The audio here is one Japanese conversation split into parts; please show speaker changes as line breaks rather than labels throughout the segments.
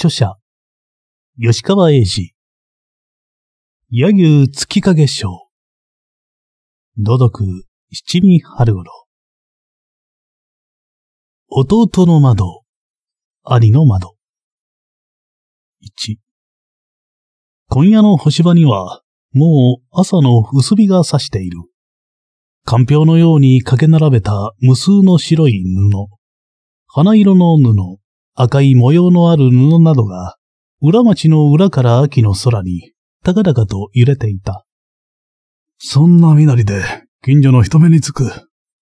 著者、吉川英治。野牛月影賞。の読七味春ごろ。弟の窓、兄の窓。一。
今夜の星場には、もう朝の薄日が差している。かんぴょうのようにかけ並べた無数の白い布。花色の布。赤い模様のある布などが、裏町の裏から秋の空に、高々と揺れていた。そんな身なりで、近所の人目につく。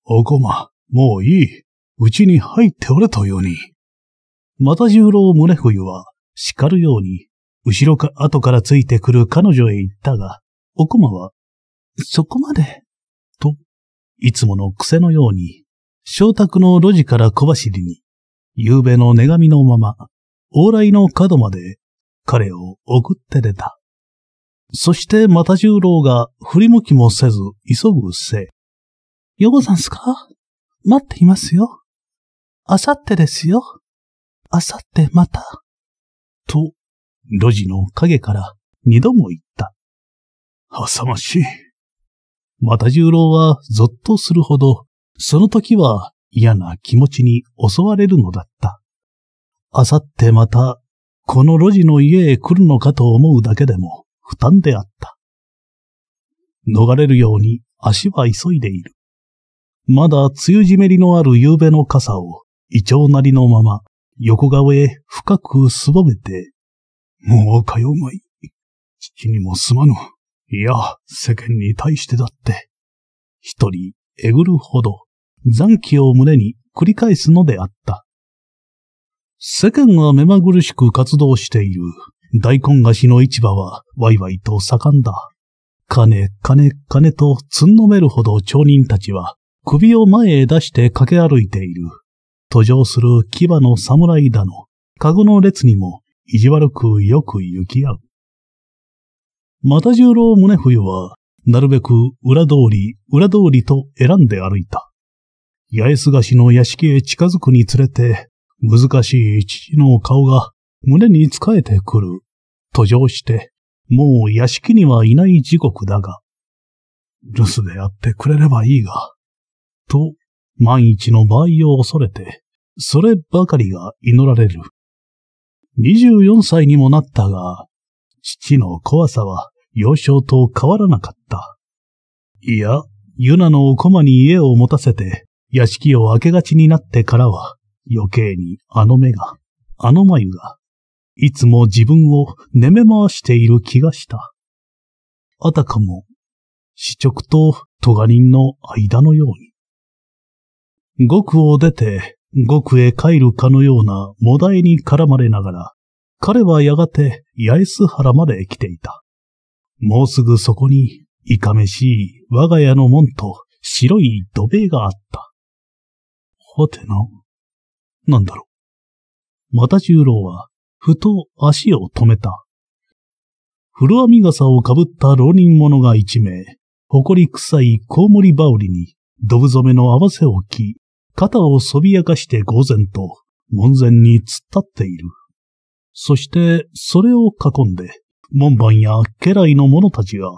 おこま、もういい。うちに入っておれとように。また十郎宗冬は、叱るように、後ろか、後からついてくる彼女へ行ったが、おこまは、そこまで、と、いつもの癖のように、小宅の路地から小走りに、夕べの寝神のまま、往来の角まで彼を送って出た。そしてまた十郎が振り向きもせず急ぐせい。よござんすか待っていますよ。あさってですよ。あさってまた。と、路地の陰から二度も言った。さましい。また十郎はぞっとするほど、その時は嫌な気持ちに襲われるのだった。あさってまた、この路地の家へ来るのかと思うだけでも負担であった。逃れるように足は急いでいる。まだ梅雨じめりのある夕べの傘を、胃腸なりのまま、横顔へ深くすぼめて、もう通うまい。父にもすまぬ。いや、世間に対してだって。一人、えぐるほど、残機を胸に繰り返すのであった。世間が目まぐるしく活動している大根菓子の市場はワイワイと盛んだ。金、金、金とつんのめるほど町人たちは首を前へ出して駆け歩いている。途上する牙の侍だの、かごの列にも意地悪くよく行き合う。また十郎宗冬は、なるべく裏通り、裏通りと選んで歩いた。八重洲菓子の屋敷へ近づくにつれて、難しい父の顔が胸に仕えてくる。途上して、もう屋敷にはいない時刻だが、留守でやってくれればいいが、と、万一の場合を恐れて、そればかりが祈られる。24歳にもなったが、父の怖さは幼少と変わらなかった。いや、ユナの駒に家を持たせて、屋敷を開けがちになってからは、余計にあの目が、あの眉が、いつも自分をねめ回している気がした。あたかも、死直と戸賀人の間のように。極を出て、極へ帰るかのようなもだえに絡まれながら、彼はやがて八重洲原まで来ていた。もうすぐそこに、いかめしい我が家の門と白い土塀があった。はてな。なんだろう。また十郎は、ふと足を止めた。古編み傘をかぶった浪人者が一名、誇り臭いコウモリ羽織に、ドブ染めの合わせを着、肩をそびやかして呆然と、門前に突っ立っている。そして、それを囲んで、門番や家来の者たちが、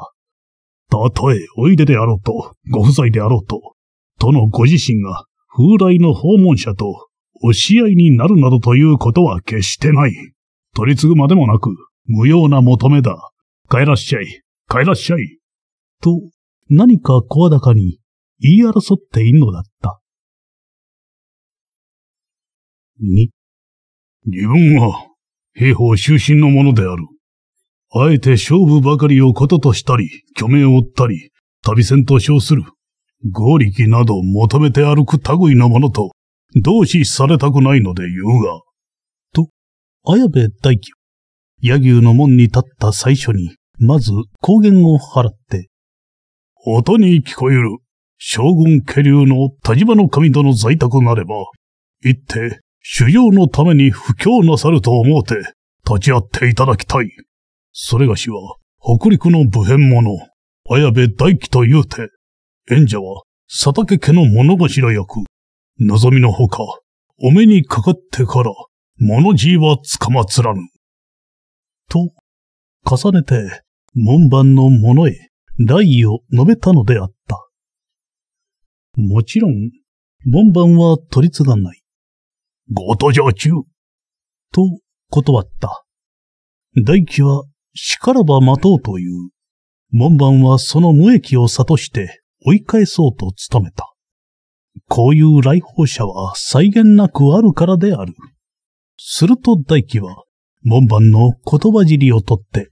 たとえおいでであろうと、ご不在であろうと、とのご自身が風来の訪問者と、押し合いになるなどということは決してない。取り継ぐまでもなく、無用な求めだ。帰らっしゃい、帰らっしゃい。と、何か声高に
言い争っているのだった。2
自分は兵法終身のものである。あえて勝負ばかりをこととしたり、虚名を追ったり、旅戦と称する。合力など求めて歩く類のものと、同志されたくないので言うが。と、綾部大輝野牛の門に立った最初に、まず光源を払って、音に聞こえる、将軍家流の田島の神殿の在宅なれば、行って、修行のために布教なさると思うて、立ち会っていただきたい。それがしは、北陸の武変者、綾部大輝というて、演者は、佐竹家の物柱役、望みのほか、お目にかかってから、物じいはつかまつらぬ。と、重ねて、門番の者へ、来意を述べたのであった。もちろん、門番は取り継がない。ご登場中と断った。大輝は、しからば待とうという。門番はその無益を悟して、追い返そうと努めた。こういう来訪者は際限なくあるからである。すると大輝は、門番の言葉尻を取って、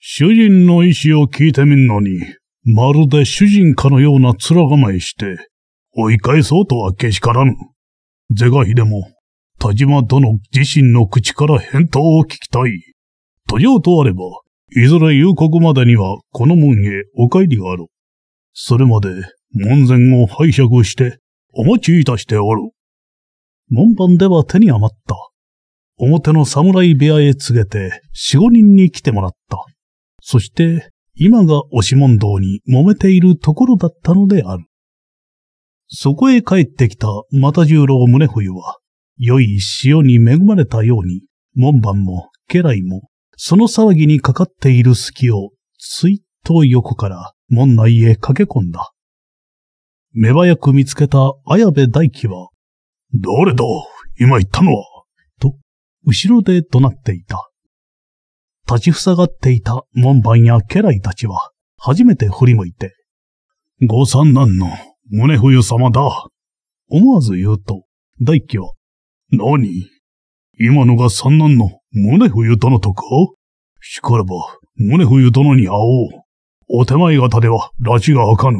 主人の意思を聞いてみんのに、まるで主人かのような面構えして、追い返そうとはけしからぬ。是が非でも、田島殿自身の口から返答を聞きたい。途上とあれば、いずれ夕刻までにはこの門へお帰りがある。それまで門前を拝借してお待ちいたしておる。門番では手に余った。表の侍部屋へ告げて四五人に来てもらった。そして、今が押し問答に揉めているところだったのである。そこへ帰ってきた又十郎宗冬は、良い潮に恵まれたように、門番も家来も、その騒ぎにかかっている隙を、ついと横から、門内へ駆け込んだ。目早く見つけた綾部大輝は、誰だ今言ったのはと、後ろで怒鳴っていた。立ちふさがっていた門番や家来たちは、初めて振り向いて、ご三男の胸冬様だ。思わず言うと、大輝は、何今のが三男の胸冬殿とかしからば、胸冬殿に会おう。お手前方では、拉致が開かぬ。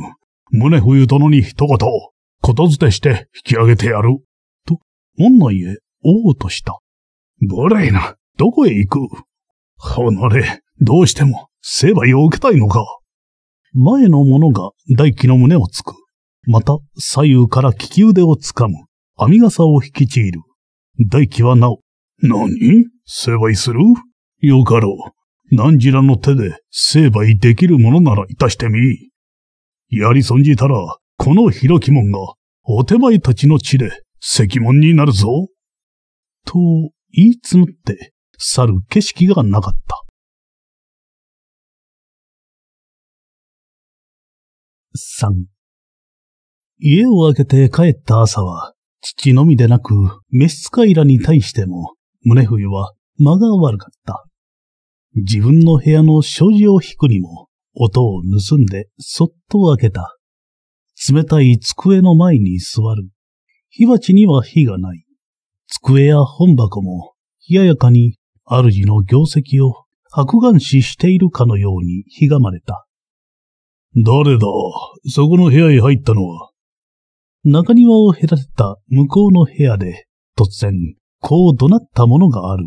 胸冬殿に一言、ことづてして引き上げてやる。と、門内へ、おうとした。無礼な、どこへ行くほのれ、どうしても、成敗を受けたいのか。前の者が大輝の胸をつく。また、左右から利き腕をつかむ。網笠を引きちぎる。大輝はなお、何成敗するよかろう。何時らの手で成敗できるものならいたしてみ。やり損じたら、この広き門が、お手前たちの地で、石門になるぞ。と、言いつむって、去る景色がなかった。三。家を開けて帰った朝は、父のみでなく、召使いらに対しても、胸冬は間が悪かった。自分の部屋の障子を引くにも、音を盗んでそっと開けた。冷たい机の前に座る。火鉢には火がない。机や本箱も、冷ややかに、主の業績を白眼視しているかのようにひがまれた。誰だそこの部屋へ入ったのは中庭を隔てた向こうの部屋で、突然、こう怒鳴ったものがある。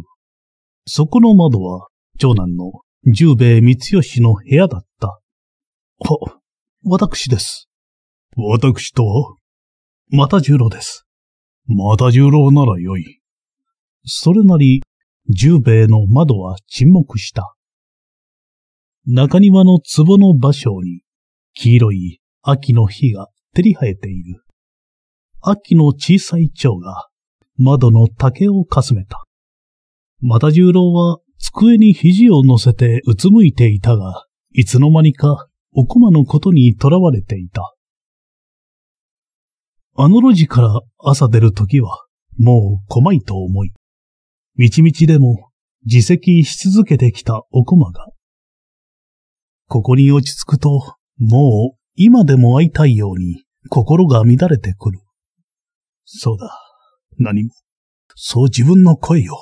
そこの窓は長男の十兵衛光吉の部屋だった。は、私です。私とはまた十郎です。また十郎ならよい。それなり、十兵衛の窓は沈黙した。中庭の壺の場所に、黄色い秋の火が照り生えている。秋の小さい蝶が窓の竹をかすめた。また十郎は机に肘を乗せてうつむいていたが、いつの間にか、おこまのことに囚われていた。あの路地から朝出るときは、もう怖いと思い、みちみちでも自責し続けてきたおこまが、ここに落ち着くと、もう今でも会いたいように心が乱れてくる。そうだ、何も、そう自分の声を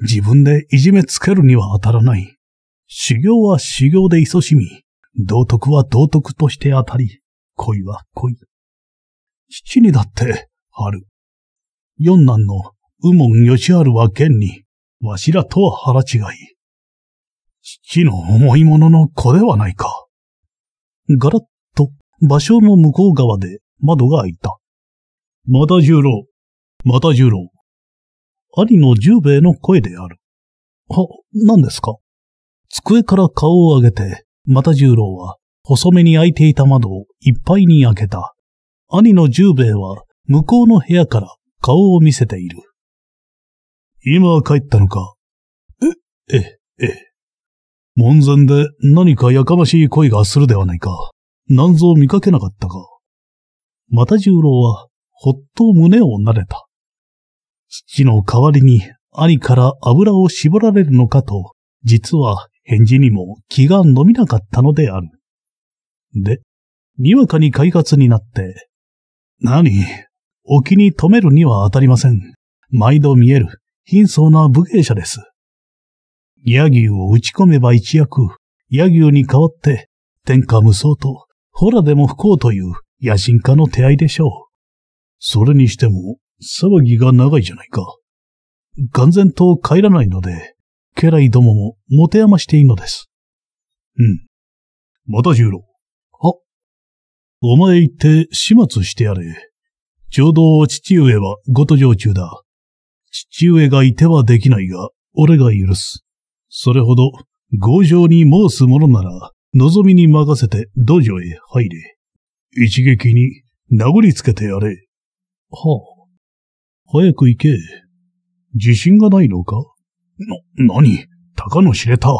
自分でいじめつけるには当たらない。修行は修行で勤しみ、道徳は道徳として当たり、恋は恋。父にだって、ある。四男の右門義春は現に、わしらとは腹違い。父の重いものの子ではないか。ガラッと、場所の向こう側で窓が開いた。また十郎、また十郎。兄の十兵衛の声である。は、何ですか机から顔を上げて、又十郎は、細めに開いていた窓をいっぱいに開けた。兄の十兵衛は、向こうの部屋から顔を見せている。今帰ったのか。え、え、えええ門前で何かやかましい声がするではないか。何ぞ見かけなかったか。又十郎は、ほっと胸をなれた。父の代わりに兄から油を絞られるのかと、実は返事にも気が飲みなかったのである。で、にわかに快活になって、何お気に留めるには当たりません。毎度見える、貧相な武芸者です。野牛を打ち込めば一躍、野牛に代わって、天下無双と、ほらでも不幸という野心家の手合いでしょう。それにしても、騒ぎが長いじゃないか。眼前と帰らないので、家来どもも持て余していいのです。うん。また十郎。あ。お前行って始末してやれ。ちょうど父上はご途上中だ。父上がいてはできないが、俺が許す。それほど、強情に申す者なら、望みに任せて道場へ入れ。一撃に殴りつけてやれ。はあ。早く行け。自信がないのかな、何たかの知れた。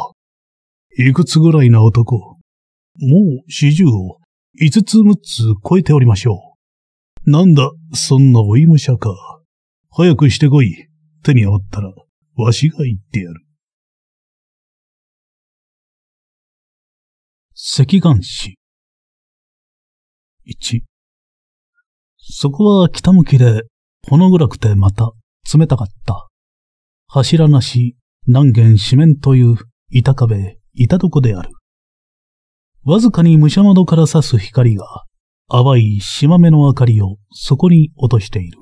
いくつぐらいな男。もう四十を五つ六つ超えておりましょう。なんだ、そんな追い武者か。早くしてこい。
手に余ったら、わしが言ってやる。赤岩市。1。
そこは北向きで、ほの暗くてまた冷たかった。柱なし、南原四面という板壁、板床である。わずかに武者窓から差す光が、淡い島目の明かりをそこに落としている。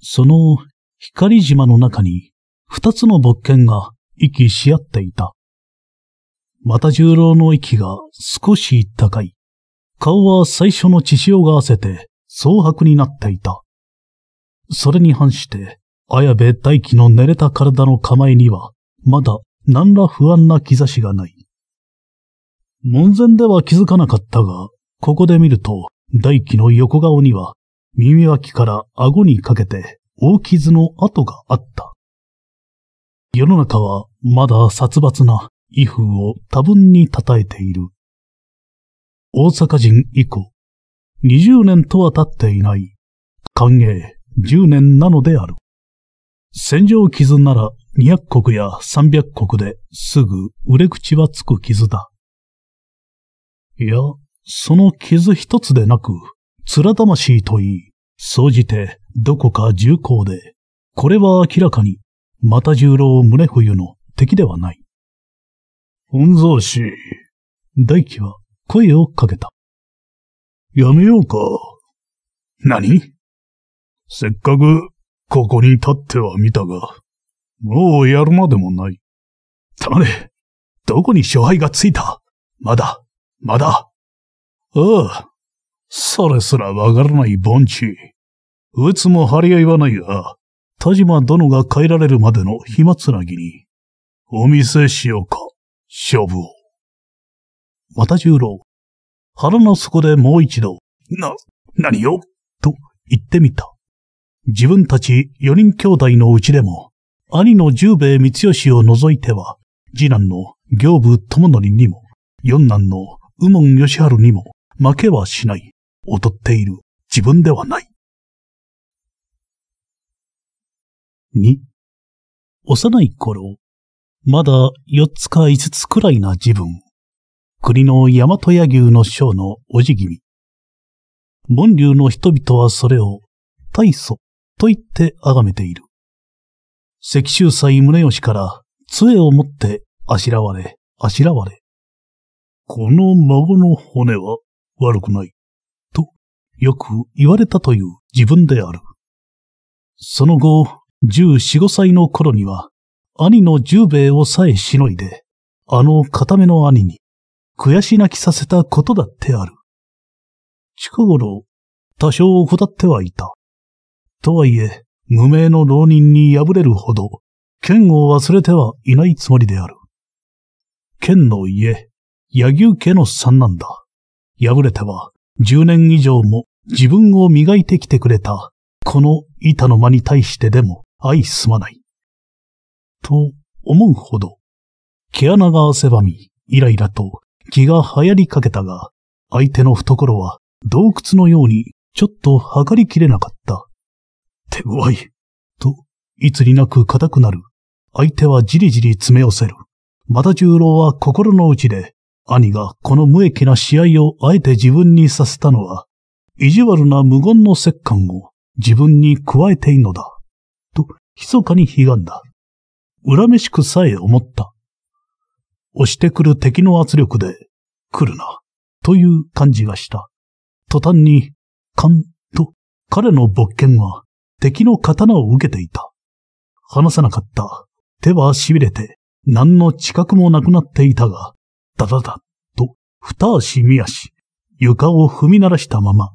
その光島の中に二つの木剣が息し合っていた。また十郎の息が少し高い。顔は最初の血潮が合わせて蒼白になっていた。それに反して、綾部大輝の寝れた体の構えには、まだ何ら不安な兆しがない。門前では気づかなかったが、ここで見ると、大輝の横顔には、耳脇から顎にかけて大傷の跡があった。世の中はまだ殺伐な威風を多分に称えている。大阪人以降、20年とは経っていない、歓迎、10年なのである。戦場傷なら200国や300国ですぐ売れ口はつく傷だ。いや、その傷一つでなく、面魂といい、総じてどこか重厚で、これは明らかに、また十郎宗冬の敵ではない。本蔵氏。大輝は声をかけた。やめようか。何せっかくここに立ってはみたが、もうやるまでもない。まれ。どこに勝敗がついたまだ、まだ。ああ、それすらわからない盆地。うつも張り合いはないが、田島殿が帰られるまでの暇つなぎに、お見せしようか、勝負を。また十郎、腹の底でもう一度、な、何よ、と言ってみた。自分たち四人兄弟のうちでも、兄の十兵衛光吉を除いては、次男の行部智則にも、四男の右門義春にも、負けはしない。劣っている自分ではない。二、幼い頃、まだ四つか五つくらいな自分。国の大和野牛の将のおじぎみ。門流の人々はそれを、大祖と言って崇めている。石州祭宗義から杖を持ってあしらわれ、あしらわれ。この孫の骨は悪くない。と、よく言われたという自分である。その後、十四五歳の頃には、兄の十兵衛をさえしのいで、あの固めの兄に、悔し泣きさせたことだってある。近頃、多少怠ってはいた。とはいえ、無名の浪人に敗れるほど、剣を忘れてはいないつもりである。剣の家、柳生家の三男だ。敗れては、十年以上も自分を磨いてきてくれた、この板の間に対してでも愛すまない。と思うほど、毛穴が汗ばみ、イライラと気が流行りかけたが、相手の懐は洞窟のようにちょっと測りきれなかった。手強い。と、いつになく硬くなる。相手はじりじり詰め寄せる。また十郎は心の内で、兄がこの無益な試合をあえて自分にさせたのは、意地悪な無言の折感を自分に加えているのだ。と、密かに悲願だ。恨めしくさえ思った。押してくる敵の圧力で、来るな、という感じがした。途端に、カンと彼の勃剣は敵の刀を受けていた。離さなかった。手は痺れて、何の知覚もなくなっていたが、ダだだ、と、二足見足、床を踏み鳴らしたまま、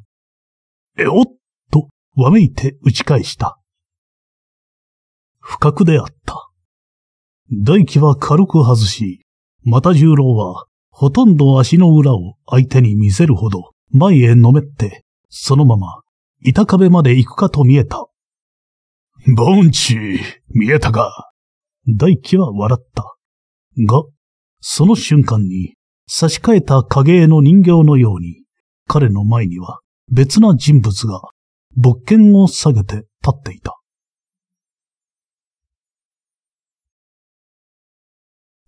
えおっと、わめいて打ち返した。不覚であった。大器は軽く外し、また十郎は、ほとんど足の裏を相手に見せるほど、前へのめって、そのまま、板壁まで行くかと見えた。ボンチ、見えたか大輝は笑った。が、その瞬間に差し替えた影絵の人形のように、彼の前には別な人物が、勃剣を下げて立っていた。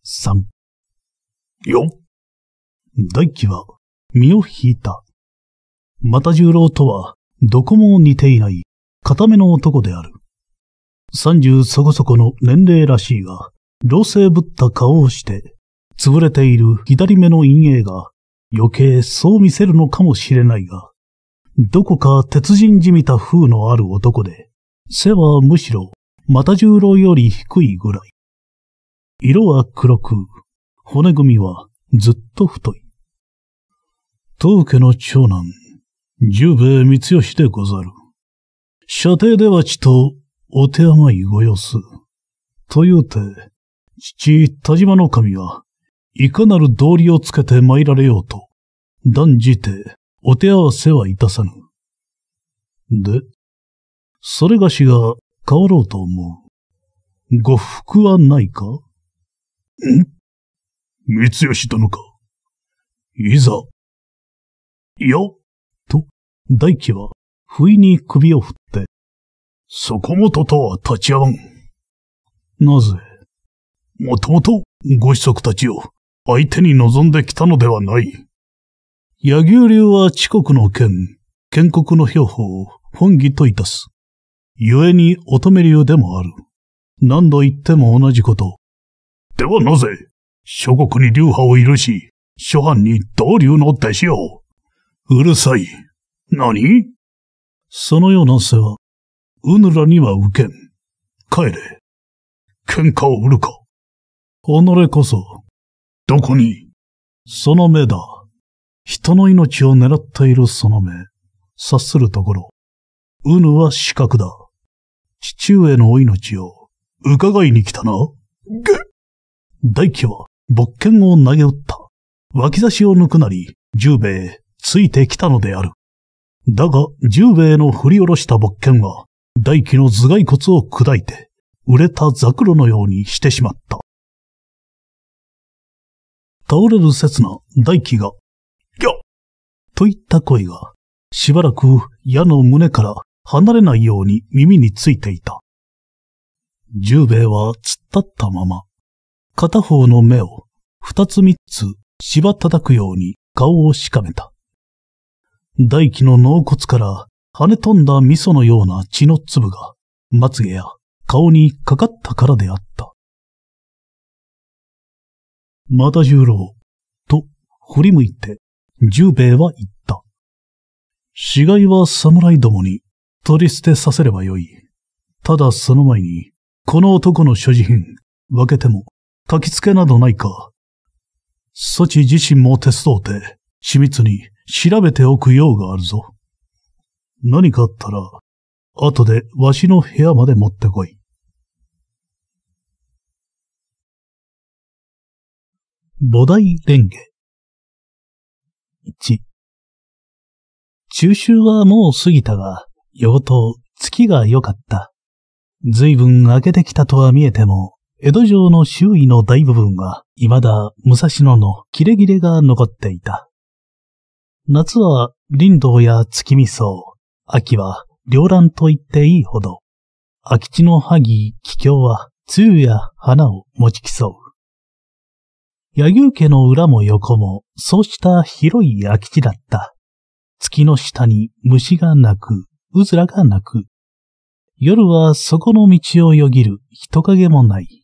三。よ大輝は身を引いた。又十郎とはどこも似ていない固めの男である。30そこそこの年齢らしいが、老成ぶった顔をして、潰れている左目の陰影が余計そう見せるのかもしれないが、どこか鉄人じみた風のある男で、背はむしろ、又十郎より低いぐらい。色は黒く、骨組みはずっと太い。当家の長男、十兵衛光吉でござる。射程ではちとお手甘いご様子。というて、父、田島の神は、いかなる道理をつけて参られようと、断じて、お手合わせはいたさぬ。で、それがしが変わろうと思う。ご服はないかん三吉殿か。いざ。よと、大輝は、不意に首を振って、そこもととは立ち会わん。なぜもともとご子息たちを相手に望んできたのではない。野牛流は遅刻の件、建国の兵法を本義といたす。故に乙女流でもある。何度言っても同じこと。ではなぜ、諸国に流派を許し、諸藩に同流の弟子を。うるさい。何そのような世話、うぬらには受けん。帰れ。喧嘩を売るか。己こそ、どこにその目だ。人の命を狙っているその目。察するところ。うぬは死角だ。父上のお命を、伺いに来たな。ぐ大輝は、勃剣を投げ打った。脇差しを抜くなり、十兵衛、ついてきたのである。だが、十兵衛の振り下ろした勃剣は、大器の頭蓋骨を砕いて、売れたザクロのようにしてしまった。倒れる刹那、大器が、ギャといった声が、しばらく矢の胸から離れないように耳についていた。十兵衛は突っ立ったまま、片方の目を二つ三つ縛叩くように顔をしかめた。大器の納骨から跳ね飛んだ味噌のような血の粒が、まつげや顔にかかったからであった。また十郎、と振り向いて、十兵衛は言った。死骸は侍どもに取り捨てさせればよい。ただその前に、この男の所持品、分けても、書き付けなどないか。そち自身も手伝うて、緻密に調べておく用があるぞ。何かあったら、後でわしの部屋まで持ってこい。
菩提蓮華。一中
秋はもう過ぎたが、陽頭、月が良かった。随分明けてきたとは見えても、江戸城の周囲の大部分は、未だ武蔵野の切れ切れが残っていた。夏は林道や月見草、秋は両乱と言っていいほど、空き地の萩気境は露や花を持ち競う。柳生家の裏も横も、そうした広い空き地だった。月の下に虫が鳴く、うずらが鳴く。夜はそこの道をよぎる人影もない。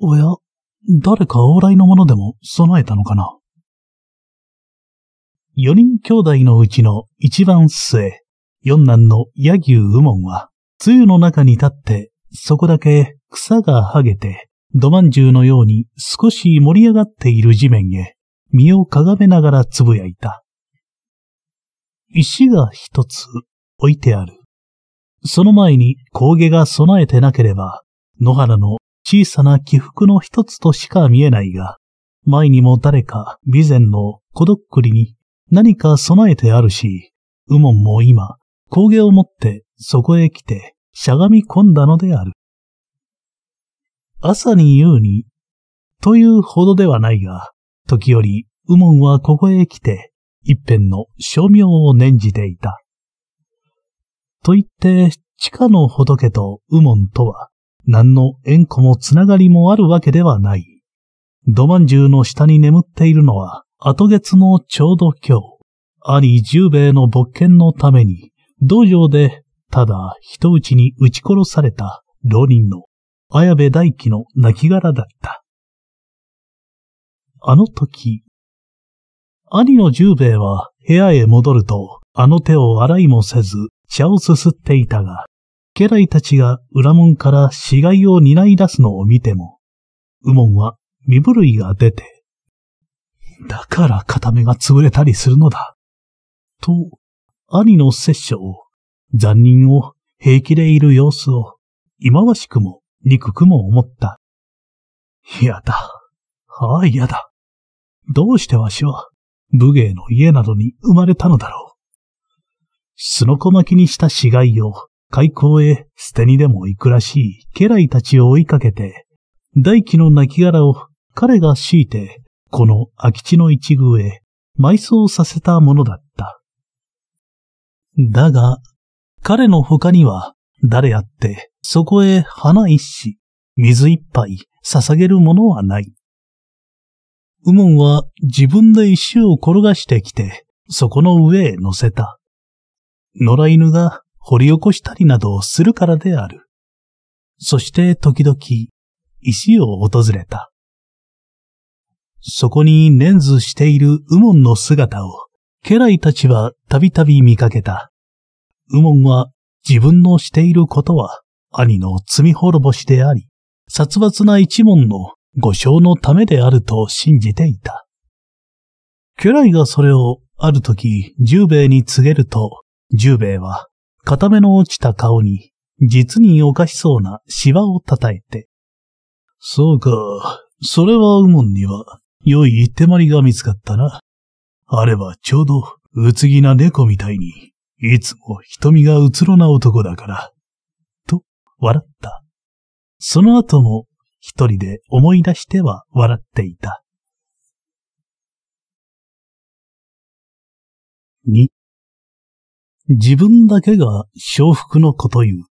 おや、誰か往来の者でも備えたのかな四人兄弟のうちの一番末、四男の野牛右門は、梅雨の中に立って、そこだけ草が剥げて、土まんじゅうのように少し盛り上がっている地面へ、身をかがめながらつぶやいた。石が一つ置いてある。その前に峠が備えてなければ、野原の小さな起伏の一つとしか見えないが、前にも誰か備前の孤独っくりに何か備えてあるし、右門も今、工芸を持ってそこへ来てしゃがみ込んだのである。朝に夕に、というほどではないが、時折、右門はここへ来て、一辺の照明を念じていた。と言って、地下の仏と右門とは、何の縁故もつながりもあるわけではない。土まんじゅうの下に眠っているのは、後月のちょうど今日、兄十兵衛の勃見のために、道場でただ人打ちに撃ち殺された浪人の綾部大輝の亡骸だった。あの時、兄の十兵衛は部屋へ戻ると、あの手を洗いもせず茶をすすっていたが、家来たちが裏門から死骸を担い出すのを見ても、右門は身震いが出て、だから片目が潰れたりするのだ。と、兄の摂政、残忍を平気でいる様子を、忌まわしくも憎くも思った。嫌だ。はあ、嫌だ。どうしてわしは、武芸の家などに生まれたのだろう。すのこ巻きにした死骸を、開口へ捨てにでも行くらしい家来たちを追いかけて、大輝の亡骸を彼が強いてこの空き地の一宮へ埋葬させたものだった。だが、彼の他には誰あって、そこへ花一枝、水一杯捧げるものはない。ウモンは自分で石を転がしてきて、そこの上へ乗せた。野良犬が掘り起こしたりなどするからである。そして時々、石を訪れた。そこにレンズしているウモンの姿を、家来たちはたびたび見かけた。ウモンは自分のしていることは兄の罪滅ぼしであり、殺伐な一門の誤傷のためであると信じていた。家来がそれをある時十兵衛に告げると、十兵衛は片目の落ちた顔に実におかしそうなシワを叩いて。そうか、それはウモンには良い一手まりが見つかったな。あればちょうど、うつぎな猫みたいに、いつも瞳がうつろな男だから。と、笑った。その後も、一人で思い出しては笑っていた。二、自分だけが承服の子という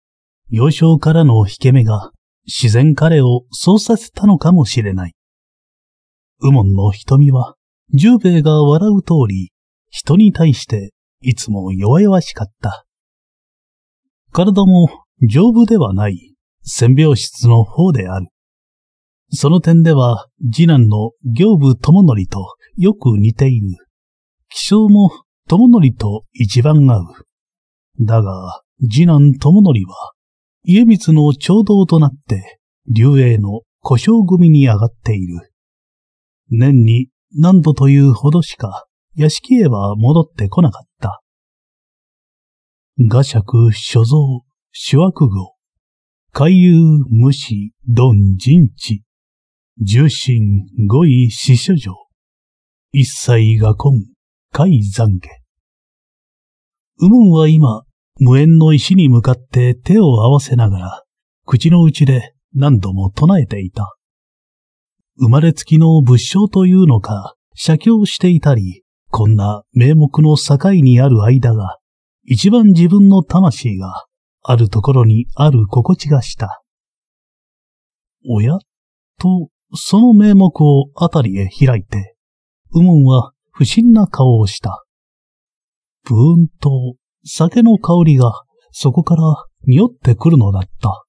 幼少からの引け目が自然彼をそうさせたのかもしれない。右門の瞳は、十兵衛が笑う通り、人に対していつも弱々しかった。体も丈夫ではない戦病室の方である。その点では、次男の行部智則とよく似ている。気象も智則と一番合う。だが、次男智則は、家光の長道となって、竜英の故障組に上がっている。年に何度というほどしか屋敷へは戻ってこなかった。画尺所蔵、主悪語、海遊無視、ドン人知、重心五位死所上一切が今、海下。う右門は今、無縁の石に向かって手を合わせながら、口の内で何度も唱えていた。生まれつきの仏性というのか、写経していたり、こんな名目の境にある間が、一番自分の魂が、あるところにある心地がした。おやと、その名目をあたりへ開いて、ウモンは不審な顔をした。ブーンと酒の香りがそこから匂ってくるのだった。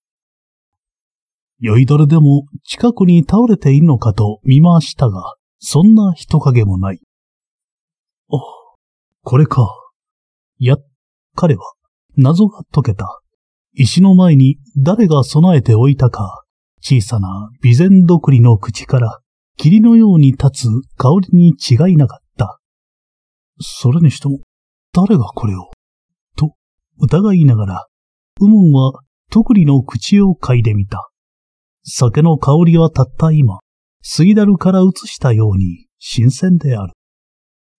酔いどれでも近くに倒れているのかと見回したが、そんな人影もない。あ、これか。や、彼は、謎が解けた。石の前に誰が備えておいたか、小さな備前独りの口から、霧のように立つ香りに違いなかった。それにしても、誰がこれをと、疑いながら、ウモンは、特利の口を嗅いでみた。酒の香りはたった今、杉だるから移したように新鮮である。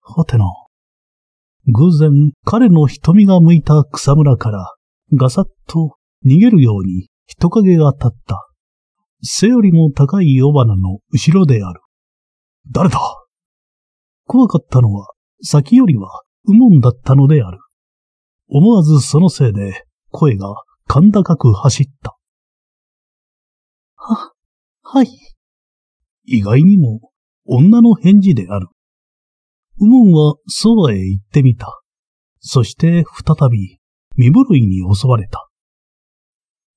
はてな。偶然、彼の瞳が向いた草むらから、ガサッと逃げるように人影が立った。背よりも高い尾花の後ろである。誰だ怖かったのは、先よりは、右門だったのである。思わずそのせいで、声が甲高く走った。
は、はい。意外にも、
女の返事である。ウモンはそばへ行ってみた。そして再び、身震いに襲われた。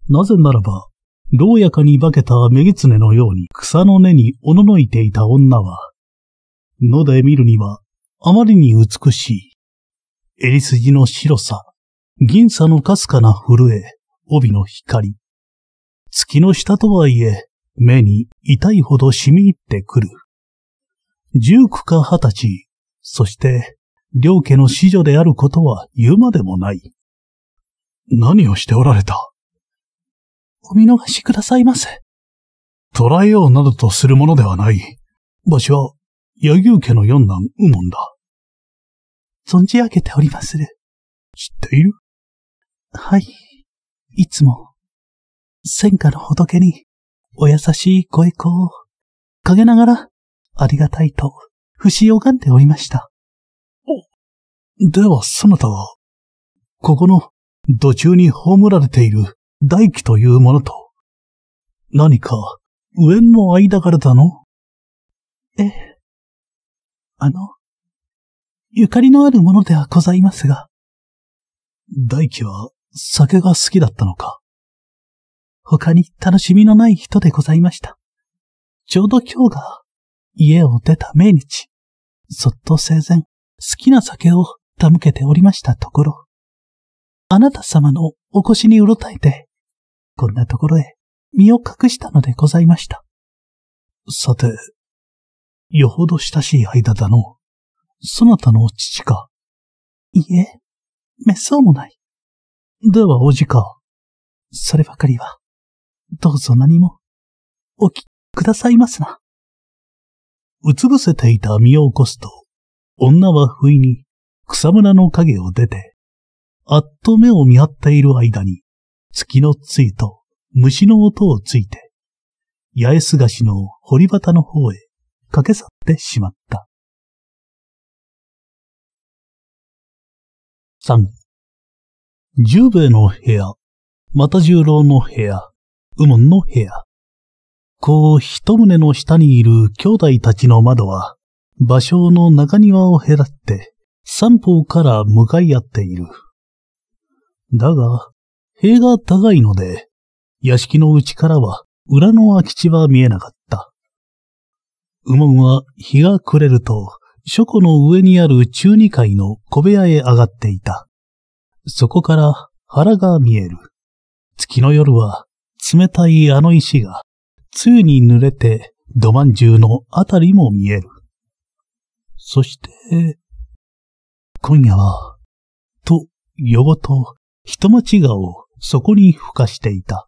なぜならば、牢やかに化けたメギツネのように草の根におののいていた女は、ので見るにはあまりに美しい。襟筋の白さ、銀さのかすかな震え、帯の光、月の下とはいえ、目に痛いほど染み入ってくる。十九か二十歳、そして、両家の子女であることは言うまでもない。何をしておられたお見逃しくださいませ。捕らえようなどとするものではない。わしは、柳生家の四男右門だ。存じ上げておりまする。
知っているはい。いつも
戦火の仏に、お優しいご栄光を、陰ながら、ありがたいと、不死拝んでおりました。お、ではそなたは、ここの土中に葬られている大器というものと、何か上の間からだのええ。あの、ゆかりのあるものではございますが。大器は酒が好きだったのか他に楽しみのない人でございました。ちょうど今日が家を出た命日、そっと生前好きな酒を手向けておりましたところ、あなた様のお越しにうろたえて、こんなところ
へ身を隠したのでございました。さて、よ
ほど親しい間だの。そなたのお父か。いいえ、めっそうもない。ではおじか。そればかりは、どうぞ何も、おき、くださいますな。うつ伏せていた身を起こすと、女は不意に草むらの影を出て、あっと目を見張っている間に、月のついと虫の音をついて、八重すがしの堀端の方へ駆け去っ
てしまった。
三、十兵衛の部屋、また十郎の部屋。右門の部屋。こう一棟の下にいる兄弟たちの窓は、場所の中庭を隔って三方から向かい合っている。だが、塀が高いので、屋敷の内からは裏の空き地は見えなかった。右門は日が暮れると、書庫の上にある中二階の小部屋へ上がっていた。そこから腹が見える。月の夜は冷たいあの石が、つゆに濡れて、土まんじゅうのあたりも見える。そして、今夜は、と、夜ごと、人間違をそこに吹かしていた。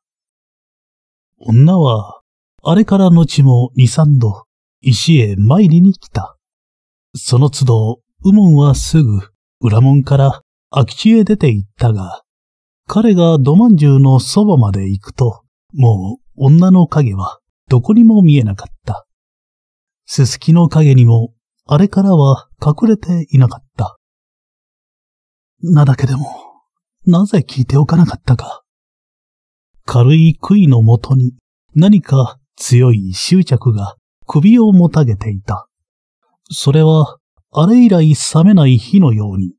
女は、あれから後も二三度、石へ参りに来た。その都度、右門はすぐ、裏門から空き地へ出て行ったが、彼が土まんじゅうのそばまで行くと、もう女の影はどこにも見えなかった。すすきの影にもあれからは隠れていなかった。なだけでも、なぜ聞いておかなかったか。軽い杭のもとに何か強い執着が首をもたげていた。それは、あれ以来冷めない火のように、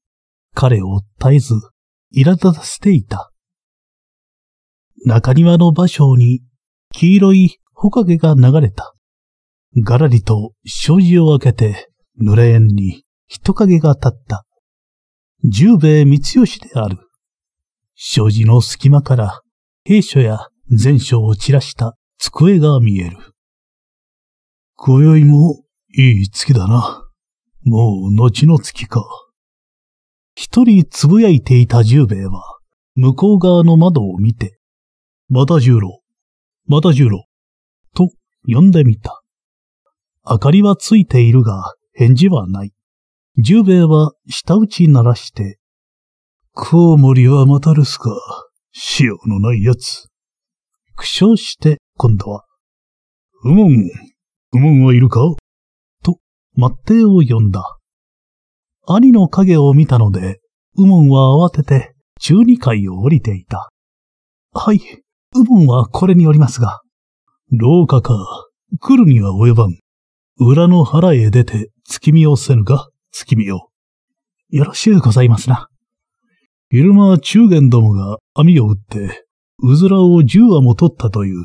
彼を絶えず苛立たせていた。中庭の場所に黄色いほかげが流れた。がらりと障子を開けて、濡れ縁に人影が立った。十兵衛光吉である。障子の隙間から兵所や前所を散らした机が見える。今宵もいい月だな。もう後の月か。一人つぶやいていた十兵衛は、向こう側の窓を見て、また十郎、また十郎、と呼んでみた。明かりはついているが、返事はない。十兵衛は舌打ち鳴らして、コウモリはまた留すか、しようのないやつ。苦笑して今度は、うもん、うもんはいるかと、末ってを呼んだ。兄の影を見たので、うもんは慌てて、中二階を降りていた。はい、部門はこれによりますが。廊下か。来るには及ばん。裏の腹へ出て月見をせぬか、月見を。よろしゅうございますな。昼間中元どもが網を打って、うずらを十羽も取ったという。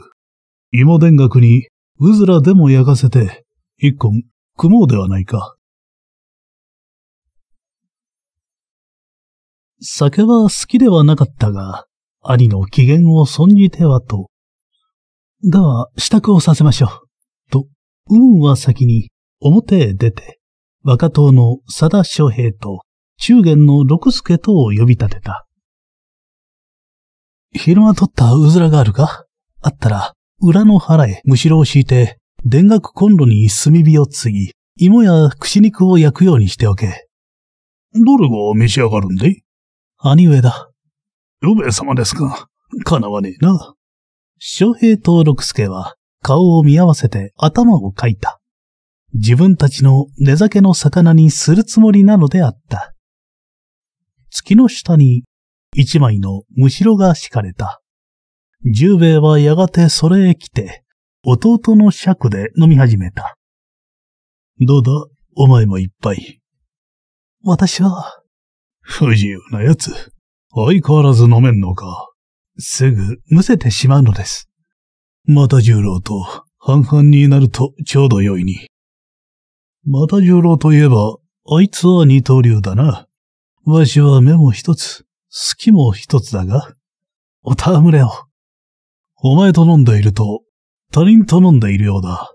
芋田楽にうずらでも焼かせて、一根、
組もうではないか。
酒は好きではなかったが、兄の機嫌を損じてはと。だは、支度をさせましょう。と、うんは先に、表へ出て、若党の佐田昌平と、中元の六助とを呼び立てた。昼間取ったうずらがあるかあったら、裏の腹へむしろを敷いて、田楽コンロに炭火を継ぎ、芋や串肉を焼くようにしておけ。どれが召し上がるんで兄上だ。上様ですか叶わねえな。将兵と六助は顔を見合わせて頭をかいた。自分たちの寝酒の魚にするつもりなのであった。月の下に一枚のむしろが敷かれた。十兵衛はやがてそれへ来て、弟の尺で飲み始めた。どうだ、お前も一杯。私は、不自由な奴。相変わらず飲めんのか。すぐむせてしまうのです。また十郎と半々になるとちょうど良いに。また十郎といえば、あいつは二刀流だな。わしは目も一つ、好きも一つだが、おたむれを。お前と飲んでいると、他人と飲んでいるようだ。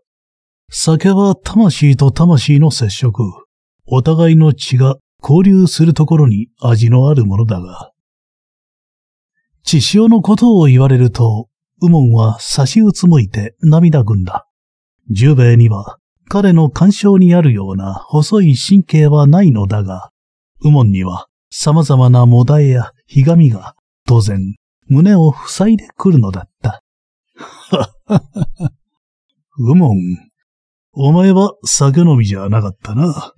酒は魂と魂の接触、お互いの血が交流するところに味のあるものだが、血潮のことを言われると、右門は差しうつむいて涙ぐんだ。十兵衛には彼の干渉にあるような細い神経はないのだが、右門には様々なもだえやひがみが当然胸を塞いでくるのだった。はははは。右門、お前は酒飲みじゃなかったな。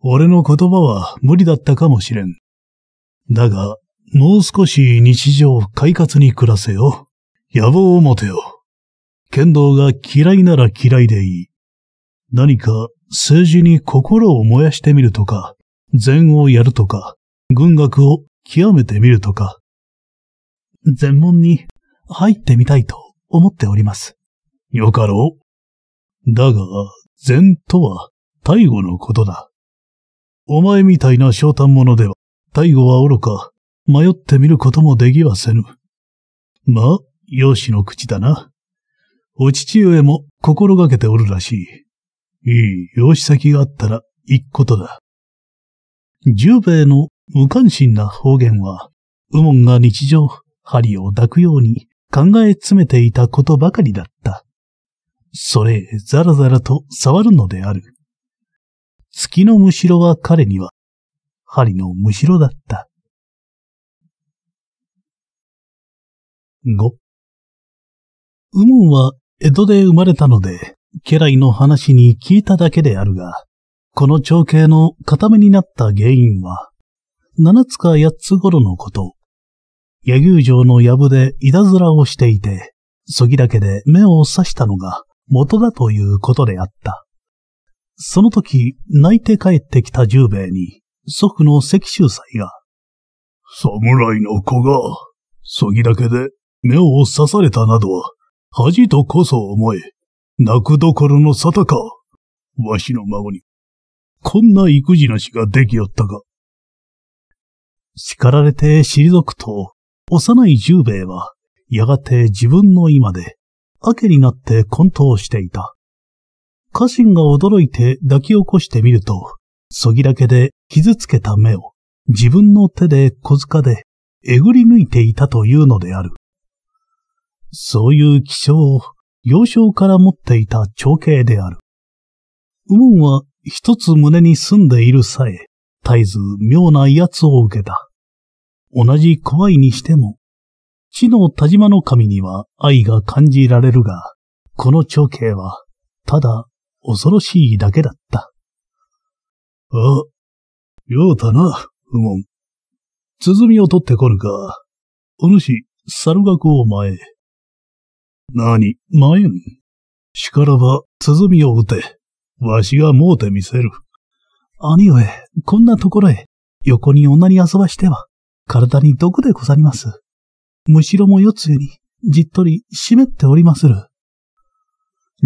俺の言葉は無理だったかもしれん。だが、もう少し日常快活に暮らせよ。野望を持てよ。剣道が嫌いなら嫌いでいい。何か政治に心を燃やしてみるとか、禅をやるとか、軍学を極めてみるとか。全門に入ってみたいと思っております。よかろう。だが、禅とは、大悟のことだ。お前みたいな小短者では、大悟は愚か、迷ってみることもできはせぬ。まあ、容姿の口だな。お父上も心がけておるらしい。いい容姿先があったら行くことだ。十兵衛の無関心な方言は、右門が日常、針を抱くように考え詰めていたことばかりだった。それ、ザラザラと触るのである。月のむしろは彼には、針のむしろだった。5ウモンは江戸で生まれたので、家来の話に聞いただけであるが、この長兄の固めになった原因は、七つか八つ頃のこと。柳生城の藪でいたずらをしていて、そぎだけで目を刺したのが元だということであった。その時、泣いて帰ってきた十兵衛に、祖父の石州祭が、侍の子が、そぎだけで目を刺されたなどは、恥とこそ思え、泣くどころの沙汰か。わしの孫に、こんな育児なしができよったか。叱られて退くと、幼い十兵衛は、やがて自分の今で、明けになって混沌していた。家臣が驚いて抱き起こしてみると、そぎだけで傷つけた目を自分の手で小塚でえぐり抜いていたというのである。そういう気象を幼少から持っていた長兄である。ウモンは一つ胸に住んでいるさえ、絶えず妙な威圧を受けた。同じ怖いにしても、地の田島の神には愛が感じられるが、この長兄は、ただ恐ろしいだけだった。あ、ようだな、う門鼓を取ってこるか。お主、猿学を前。何、まゆん。しからば、鼓を打て。わしがもうてみせる。兄上、こんなところへ、横に女に遊ばしては、体に毒でござります。むしろも四つに、じっとり湿っておりまする。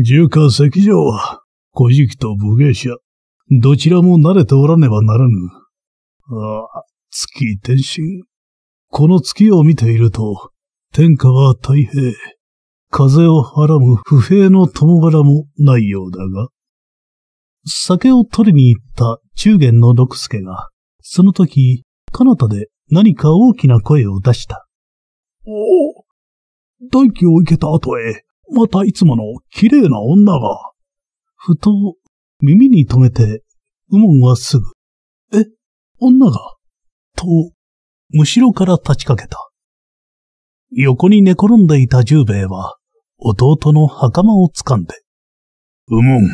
重火石上は、古事記と武芸者、どちらも慣れておらねばならぬ。ああ、月転身。この月を見ていると、天下は太平、風をはらむ不平の友柄もないようだが、酒を取りに行った中元の六助が、その時、彼方で何か大きな声を出した。おお大気を受けた後へ、またいつもの綺麗な女が。ふと、耳に留めて、右門はすぐ、え、女がと、むしろから立ちかけた。横に寝転んでいた十兵衛は、弟の袴を掴んで、うもん、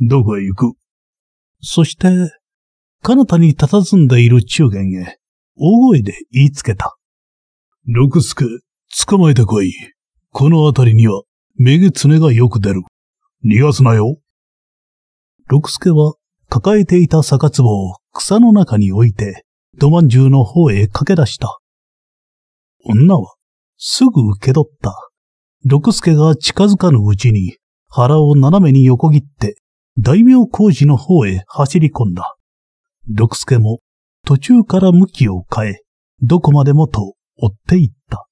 どこへ行くそして、彼方に佇んでいる中元へ、大声で言いつけた。六助、捕まえてこい。この辺りには、めげつねがよく出る。逃がすなよ。六助は、抱えていた酒壺を草の中に置いて、土まんじゅうの方へ駆け出した。女は、すぐ受け取った。六助が近づかぬうちに腹を斜めに横切って大名工事の方へ走り込んだ。六助も途中から向きを変え、どこまでもと追っていった。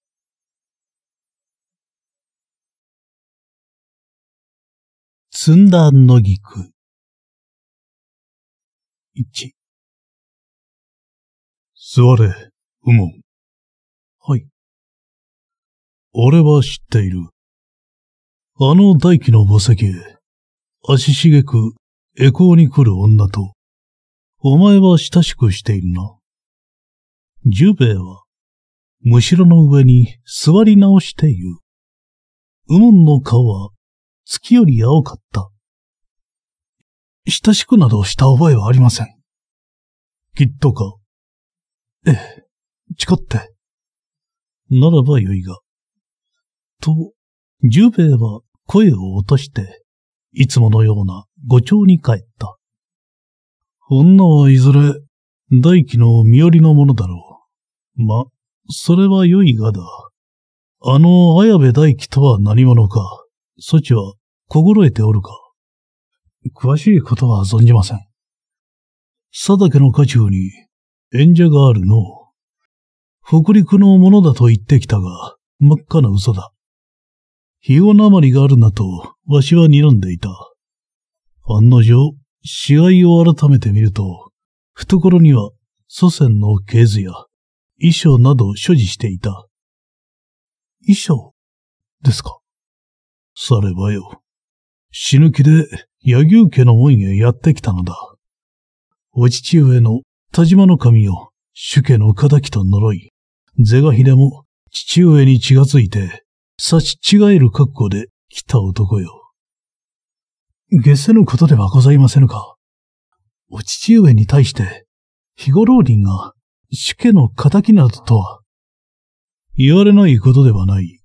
積んだ野菊。一。座れ、うもん。はい。俺は知っている。
あの大器の墓石、足しげく、エコーに来る女と、お前は親しくしているな。十兵衛は、むしろの上に座り直して言う。右門の顔は、月より青かった。親しくなどした覚えはありません。きっとか。ええ、誓って。ならばよいが、と、十兵衛は声を落として、いつものような誤調に帰った。女はいずれ、大輝の身寄りのものだろう。ま、それは良いがだ。あの綾部大輝とは何者か、そちは心得ておるか。詳しいことは存じません。佐竹の家中に演者があるの。北陸のものだと言ってきたが、真っ赤な嘘だ。日をなまりがあるなと、わしは睨んでいた。案の定、死骸を改めて見ると、懐には祖先の系図や衣装などを所持していた。衣装ですかさればよ。死ぬ気で柳生家の門へやってきたのだ。お父上の田島の神を主家の仇と呪い、是が非でも父上に血がついて差し違える格好で来た男よ。下世のことではございませぬか。お父上に対して、日頃人が主家の仇などとは、言われないことではない。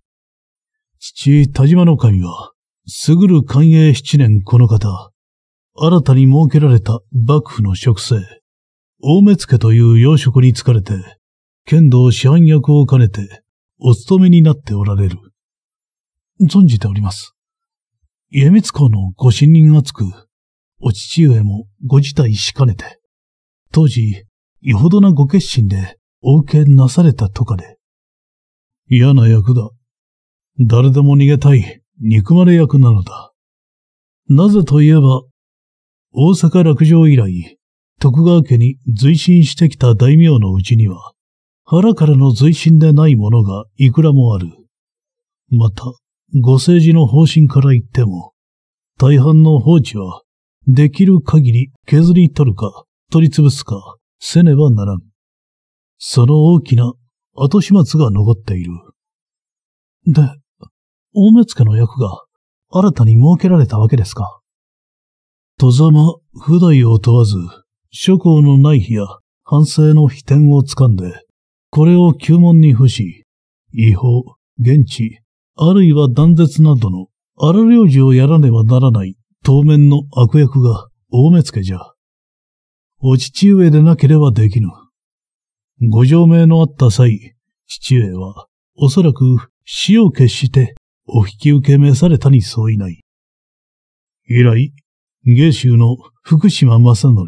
父、田島の神は、すぐる寛永七年この方、新たに設けられた幕府の職制、大目付という要職に疲れて、剣道師範役を兼ねて、お勤めになっておられる。存じております。家光公のご信任がつく、お父上もご辞退しかねて、当時、よほどなご決心でお受けなされたとかで。嫌な役だ。誰でも逃げたい憎まれ役なのだ。なぜといえば、大阪落城以来、徳川家に随身してきた大名のうちには、腹からの随身でないものがいくらもある。また、ご政治の方針から言っても、大半の放置は、できる限り削り取るか、取り潰すか、せねばならん。その大きな後始末が残っている。で、大目付の役が新たに設けられたわけですかとざま、不代を問わず、諸行のない日や反省の非典を掴んで、これを旧門に付し、違法、現地、あるいは断絶などの荒領事をやらねばならない当面の悪役が大目付じゃ。お父上でなければできぬ。ご上命のあった際、父上はおそらく死を決してお引き受け召されたに相違ない。以来、芸州の福島正則、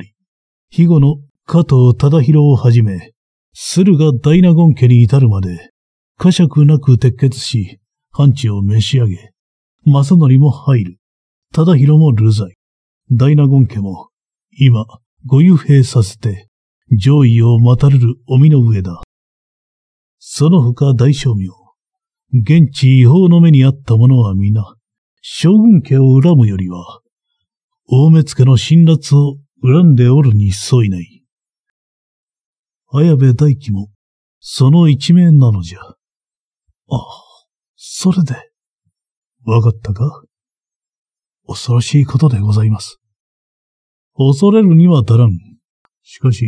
肥後の加藤忠宏をはじめ、駿河大納言家に至るまで、呵責なく鉄血し、ンチを召し上げ、正則も入る。忠広も流罪。大納言家も、今、ご幽兵させて、上位を待たれるお身の上だ。その他大将名、現地違法の目にあった者は皆、将軍家を恨むよりは、大目付の辛辣を恨んでおるに相違ない。綾部大輝も、その一面なのじゃ。ああ。それで、わかったか恐ろしいことでございます。恐れるには足らん。しかし、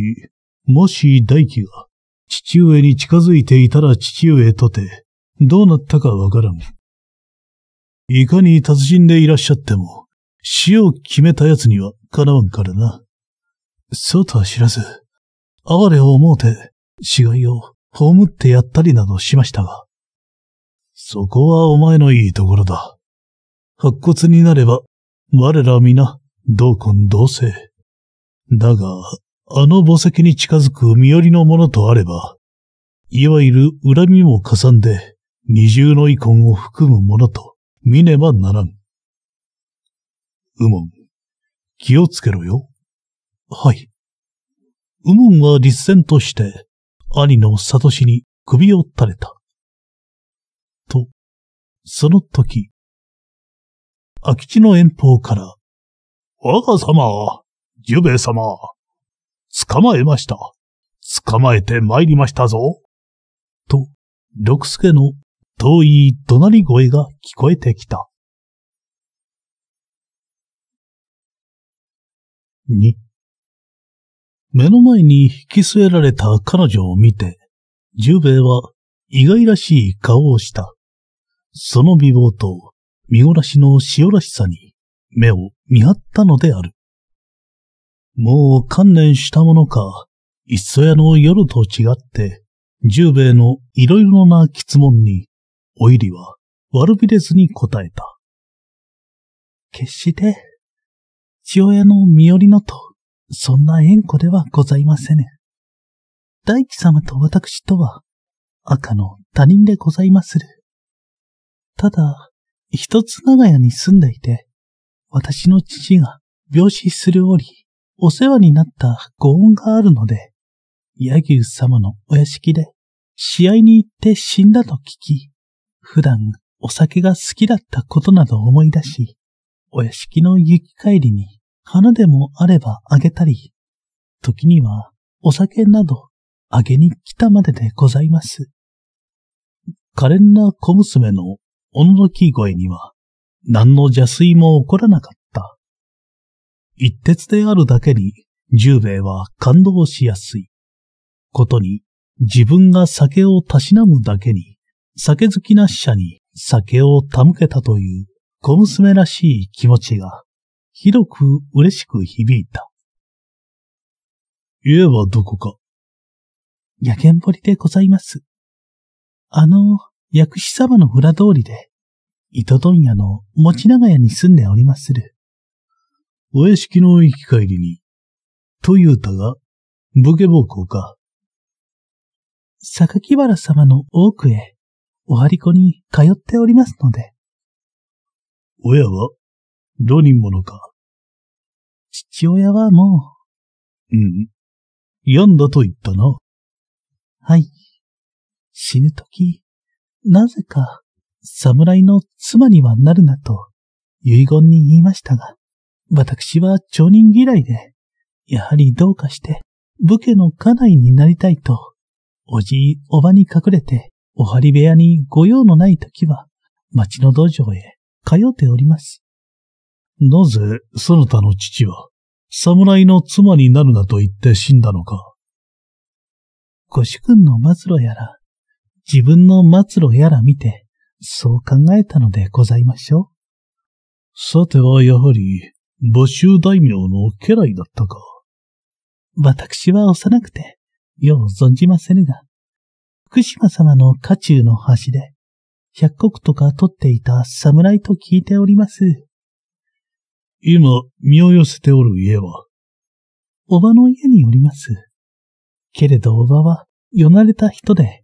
もし大輝が父上に近づいていたら父上とて、どうなったかわからん。いかに達人でいらっしゃっても、死を決めた奴にはかなわんからな。そうとは知らず、哀れを思うて、死骸を葬ってやったりなどしましたが、そこはお前のいいところだ。白骨になれば、我ら皆、同根同性。だが、あの墓石に近づく身寄りのものとあれば、いわゆる恨みも加算で、二重の遺恨を含むものと見ねばならん。うもん、気をつけろよ。はい。うもんは立戦として、兄のサトシに首を垂れた。その時、空き地の遠方から、我が様、ゆべ様、捕まえました。捕まえて参りましたぞ。と、六助の遠い怒鳴り声が聞こえてきた。2目の前に引き据えられた彼女を見て、十兵衛は意外らしい顔をした。その美貌と見殺しの塩らしさに目を見張ったのである。もう観念したものか、いっそやの夜と違って、十兵衛のいろいろな質問に、おいりは悪びれずに答えた。決して、父親の身寄りのと、
そんな縁故ではございませぬ。大輝様と私とは、
赤の他人でございまする。ただ、一つ長屋に住んでいて、私の父が病死する折、お世話になったご恩があるので、柳生様のお屋敷で試合に行って死んだと聞き、普段お酒が好きだったことなど思い出し、お屋敷の行き帰りに花でもあればあげたり、時にはお酒などあげに来たまででございます。可憐な小娘のおのどき声には、何の邪水も起こらなかった。一徹であるだけに、十兵衛は感動しやすい。ことに、自分が酒をたしなむだけに、酒好きな使者に酒を手向けたという小娘らしい気持ちが、ひどく嬉しく響いた。家はどこか。夜剣堀でございます。あの、薬師様の裏通りで、糸問屋の持長屋に住んでおりまする。お屋敷の行き帰りに、というたが、武家暴行か。榊原様の多くへ、お張り子に通っておりますので。親は、どにものか。父親はもう。うん。病んだと言ったな。はい。死ぬとき、なぜか、侍の妻にはなるなと、遺言に言いましたが、私は町人嫌いで、やはりどうかして、武家の家内になりたいと、おじい、おばに隠れて、お張り部屋に御用のない時は、町の道場へ通っております。なぜ、そなたの父は、侍の妻になるなと言って死んだのか。ご主君の末路やら、自分の末路やら見て、そう考えたのでございましょう。さてはやはり、募集大名の家来だったか。私は幼くて、よう存じませぬが、福島様の家中の橋で、百国とか取っていた侍と聞いております。今、身を寄せておる家はおばの家におります。けれどおばは、よなれた人で、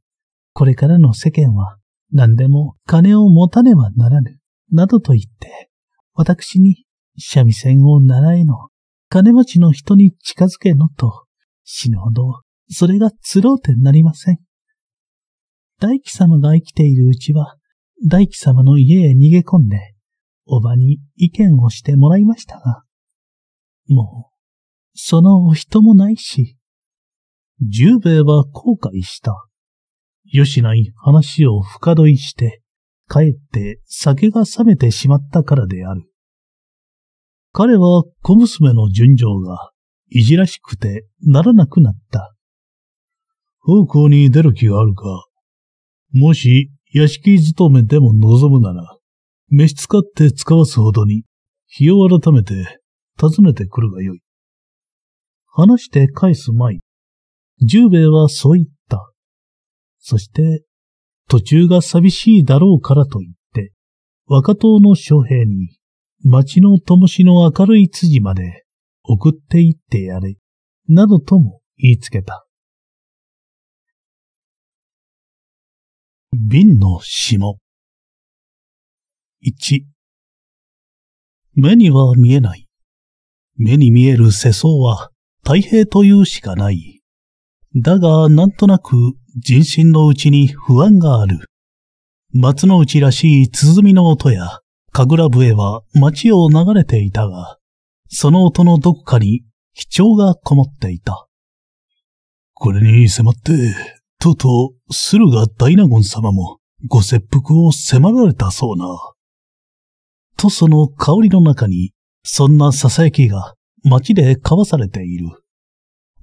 これからの世間は何でも金を持たねばならぬ、などと言って、私に三味線を習えの、金持ちの人に近づけのと、死ぬほど、それが釣ろうてなりません。大輝様が生きているうちは、大輝様の家へ逃げ込んで、おばに意見をしてもらいましたが、もう、そのお人もないし、十兵衛は後悔した。よしない話を深追いして、かえって酒が冷めてしまったからである。彼は小娘の純情が、いじらしくてならなくなった。奉公に出る気があるか。もし、屋敷勤めでも望むなら、召使って使わすほどに、日を改めて訪ねてくるがよい。話して返す前、十兵衛はそう言っそして、途中が寂しいだろうからと言って、若党の将兵に、町の灯しの明るい辻まで送っていってやれ、などとも言いつけた。
瓶の霜。1。
目には見えない。目に見える世相は太平というしかない。だが、なんとなく人心のうちに不安がある。松の内らしい鼓の音や、神楽笛は街を流れていたが、その音のどこかに貴重がこもっていた。これに迫って、とうとう駿河大納言様もご切腹を迫られたそうな。とその香りの中に、そんな囁きが街で交わされている。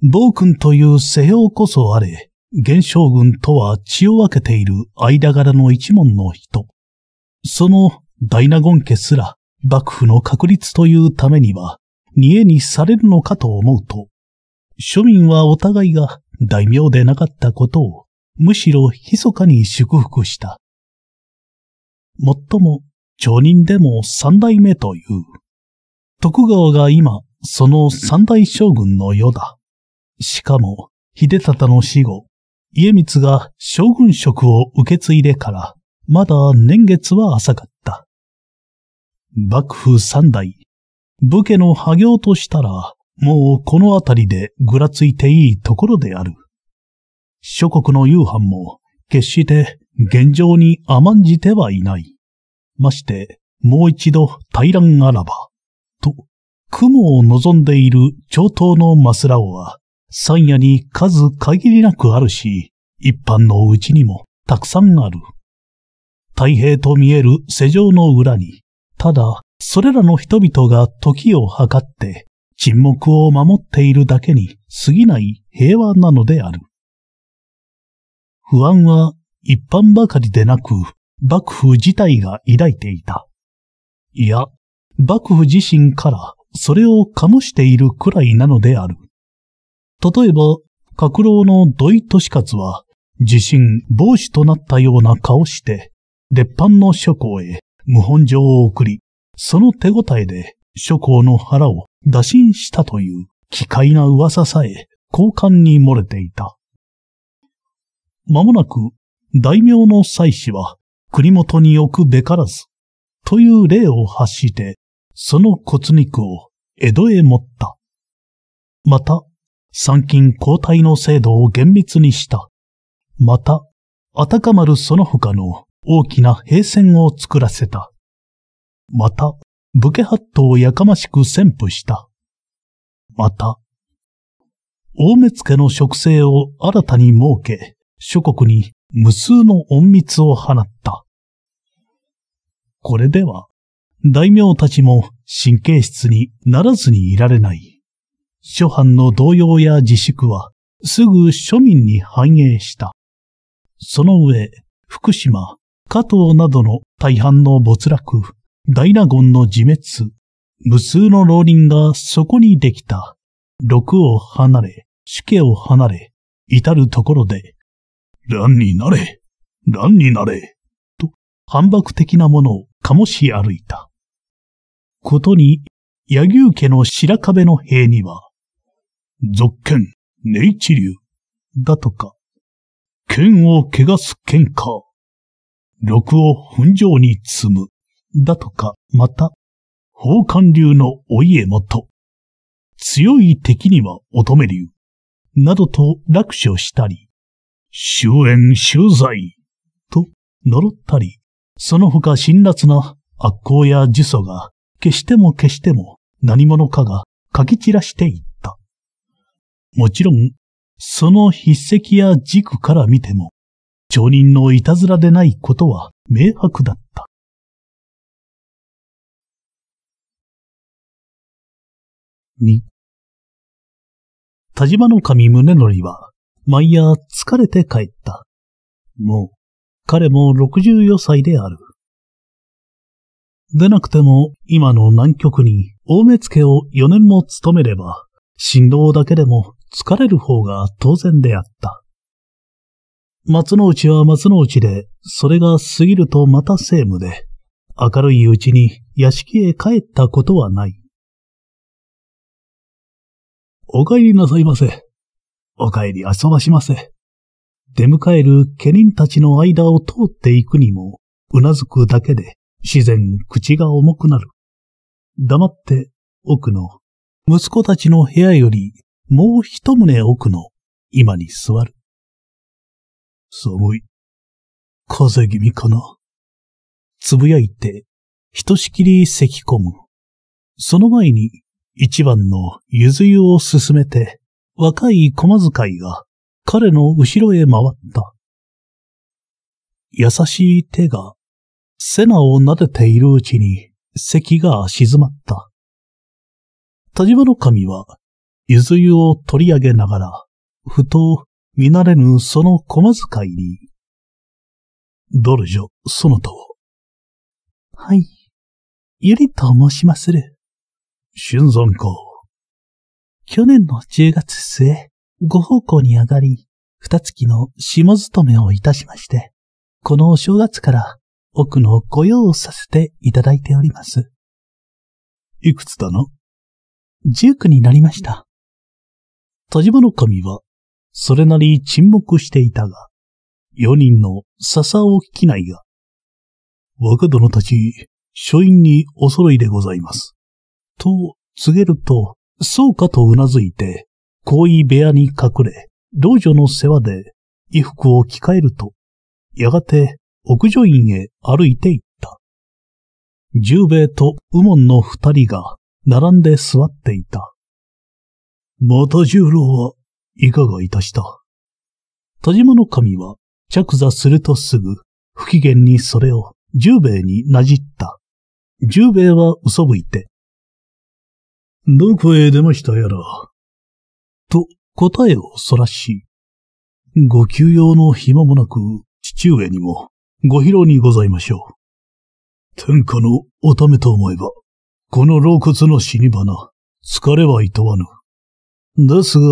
暴君という西洋こそあれ、現象軍とは血を分けている間柄の一門の人。その大納言家すら幕府の確立というためには、煮えにされるのかと思うと、庶民はお互いが大名でなかったことを、むしろ密かに祝福した。もっとも、町人でも三代目という。徳川が今、その三代将軍の世だ。しかも、秀忠の死後、家光が将軍職を受け継いでから、まだ年月は浅かった。幕府三代、武家の破行としたら、もうこの辺りでぐらついていいところである。諸国の夕飯も、決して現状に甘んじてはいない。まして、もう一度対乱あらば、と、雲を望んでいる長東のマスラオは、山野に数限りなくあるし、一般のうちにもたくさんある。太平と見える世上の裏に、ただ、それらの人々が時を計って沈黙を守っているだけに過ぎない平和なのである。不安は一般ばかりでなく、幕府自体が抱いていた。いや、幕府自身からそれを醸しているくらいなのである。例えば、格郎の土井利勝は、地震、防止となったような顔して、鉄板の諸侯へ無本状を送り、その手応えで諸侯の腹を打診したという奇怪な噂さえ交換に漏れていた。まもなく、大名の妻子は国元に置くべからず、という例を発して、その骨肉を江戸へ持った。また、参勤交代の制度を厳密にした。また、あたかまるその他の大きな平戦を作らせた。また、武家八頭をやかましく宣布した。また、大目付の植生を新たに設け、諸国に無数の隠密を放った。これでは、大名たちも神経質にならずにいられない。諸藩の動揺や自粛はすぐ庶民に反映した。その上、福島、加藤などの大半の没落、大納言の自滅、無数の老人がそこにできた。六を離れ、主家を離れ、至るところで、乱になれ乱になれと、反駁的なものを醸し歩いた。ことに、柳生家の白壁の塀には、続剣、ネイチ流、だとか、剣を汚す剣か、禄を奮上に積む、だとか、また、宝冠流のお家元、強い敵には乙女流、などと落書したり、終焉修罪、と呪ったり、その他辛辣な悪行や呪詛が、決しても決しても何者かが書き散らしていった。もちろん、その筆跡や軸から見ても、町人のいたずらでないことは明白だった。
二。田島の神宗則は、毎夜疲れて帰った。
もう、彼も六十余歳である。でなくても、今の南極に、大目付を四年も務めれば、振動だけでも疲れる方が当然であった。松の内は松の内で、それが過ぎるとまた政務で、明るいうちに屋敷へ帰ったことはない。お帰りなさいませ。お帰りあそばしませ。出迎える家人たちの間を通っていくにも、うなずくだけで自然口が重くなる。黙って奥の息子たちの部屋よりもう一棟奥の今に座る。寒い。風邪気味かな。つぶやいて、ひとしきり咳込む。その前に、一番のゆず湯を進めて、若い駒遣いが彼の後ろへ回った。優しい手が、セナを撫でているうちに、咳が静まった。田島の神は伊豆湯を取り上げながら、ふと見慣れぬその小間遣いに、ドルジョ、そのと。はい、ゆりと申しまする。新参か。去年の10月末、ご奉公に上がり、二月の下勤めをいたしまして、このお正月から奥のご用をさせていただいておりま
す。いくつだの ?19 になりました。
田島の神は、それなり沈黙していたが、四人の笹を聞きないが、若殿たち、書院にお揃いでございます。と、告げると、そうかとうなずいて、行為部屋に隠れ、老女の世話で衣服を着替えると、やがて屋上院へ歩いて行った。十兵衛と右門の二人が並んで座っていた。また十郎はいかがいたした田島の神は着座するとすぐ不機嫌にそれを十兵衛になじった。十兵衛は嘘吹いて。どこへ出ましたやら。と答えをそらし、ご休養の暇もなく父上にもご披露にございましょう。天下のおためと思えば、この老骨の死に花、疲れはいとわぬ。ですが、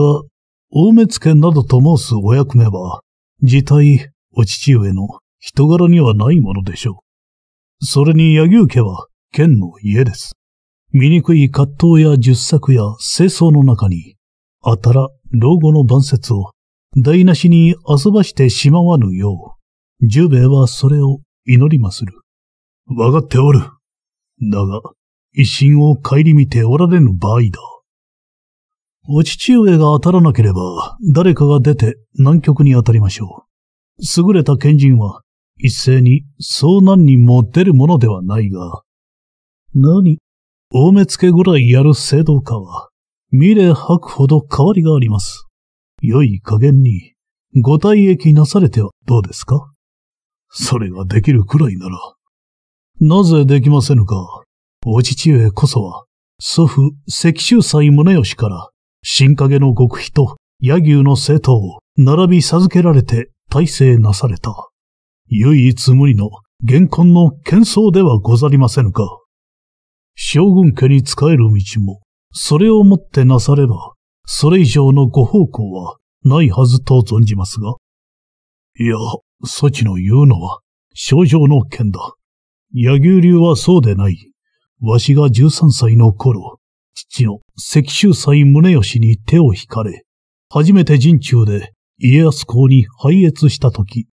大目付などと申すお役目は、自体、お父上の人柄にはないものでしょう。それに柳生家は、県の家です。醜い葛藤や十作や清掃の中に、あたら老後の晩節を台無しに遊ばしてしまわぬよう、十兵衛はそれを祈りまする。わかっておる。だが、一心を顧みておられぬ場合だ。お父上が当たらなければ、誰かが出て南極に当たりましょう。優れた賢人は、一斉にそう何人も出るものではないが。何大目付けぐらいやる制度化は、見れ吐くほど変わりがあります。良い加減に、ご退役なされてはどうですかそれができるくらいなら、なぜできませんかお父上こそは、祖父、石州祭宗義から、新影の極秘と野牛の生徒を並び授けられて大成なされた。唯一無二の玄関の喧騒ではござりませぬか。将軍家に仕える道も、それをもってなされば、それ以上のご奉公はないはずと存じますが。いや、そちの言うのは、症状の件だ。野牛流はそうでない。わしが13歳の頃、父の石州祭宗義に手を引かれ、初めて陣中で家康公に拝謁したとき、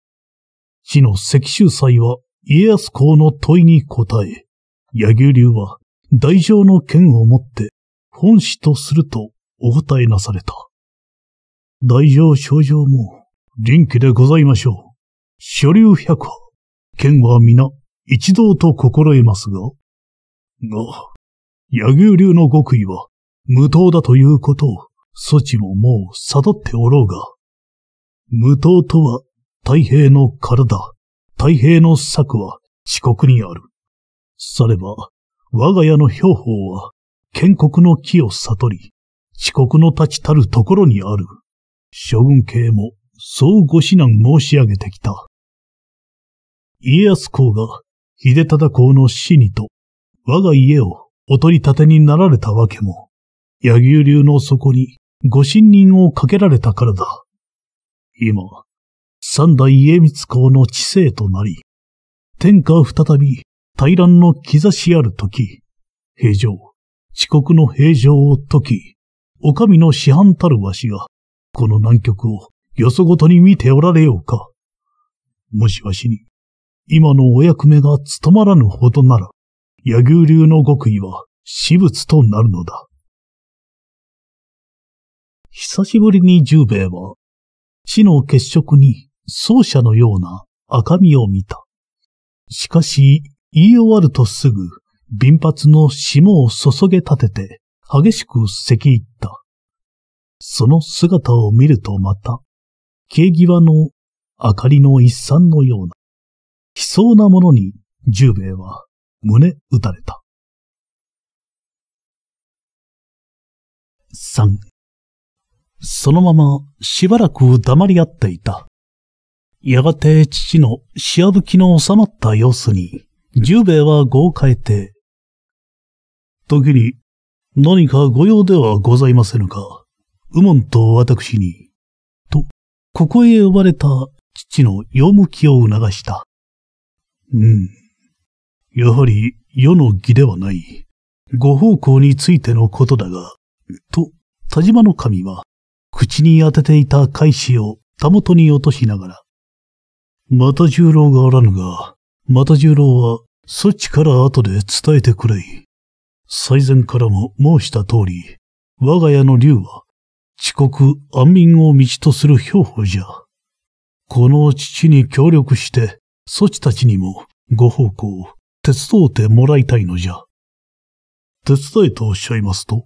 父の石州祭は家康公の問いに答え、柳生流は大乗の剣を持って本師とするとお答えなされた。大乗症状も臨機でございましょう。所流百派、剣は皆一同と心得ますが、が、柳生流の極意は無糖だということを、そちももう悟っておろうが、無糖とは太平の体、太平の策は遅刻にある。されば、我が家の兵法は、建国の木を悟り、遅刻の立ちたるところにある。諸軍家も、そうご指南申し上げてきた。家康公が、秀忠公の死にと、我が家をお取り立てになられたわけも、柳生流の底にご信任をかけられたからだ。今、三代家光公の知性となり、天下再び大乱の兆しある時、平城、遅刻の平城を解き、お上の師範たるわしが、この難局をよそごとに見ておられようか。もしわしに、今のお役目が務まらぬほどなら、柳生流の極意は私物となるのだ。久しぶりに十兵衛は、死の血色に奏者のような赤みを見た。しかし、言い終わるとすぐ、貧髪の霜を注げ立てて、激しく咳入った。その姿を見るとまた、軽際の明かりの一産のような、悲壮なものに十兵衛は胸打たれた。3そのまましばらく黙り合っていた。やがて父のしあぶきの収まった様子に、十兵衛は語を変えて、時に何か御用ではございませぬか、右門と私に、と、ここへ呼ばれた父の用向きを促した。うん。やはり世の儀ではない、ご奉公についてのことだが、と、田島の神は、口に当てていた返しをたもとに落としながら、また十郎があらぬが、また十郎は、そっちから後で伝えてくれい。最前からも申した通り、我が家の竜は、遅刻安民を道とする兵法じゃ。この父に協力して、そちたちにもご奉公、手伝うてもらいたいのじゃ。手伝いとおっしゃいますと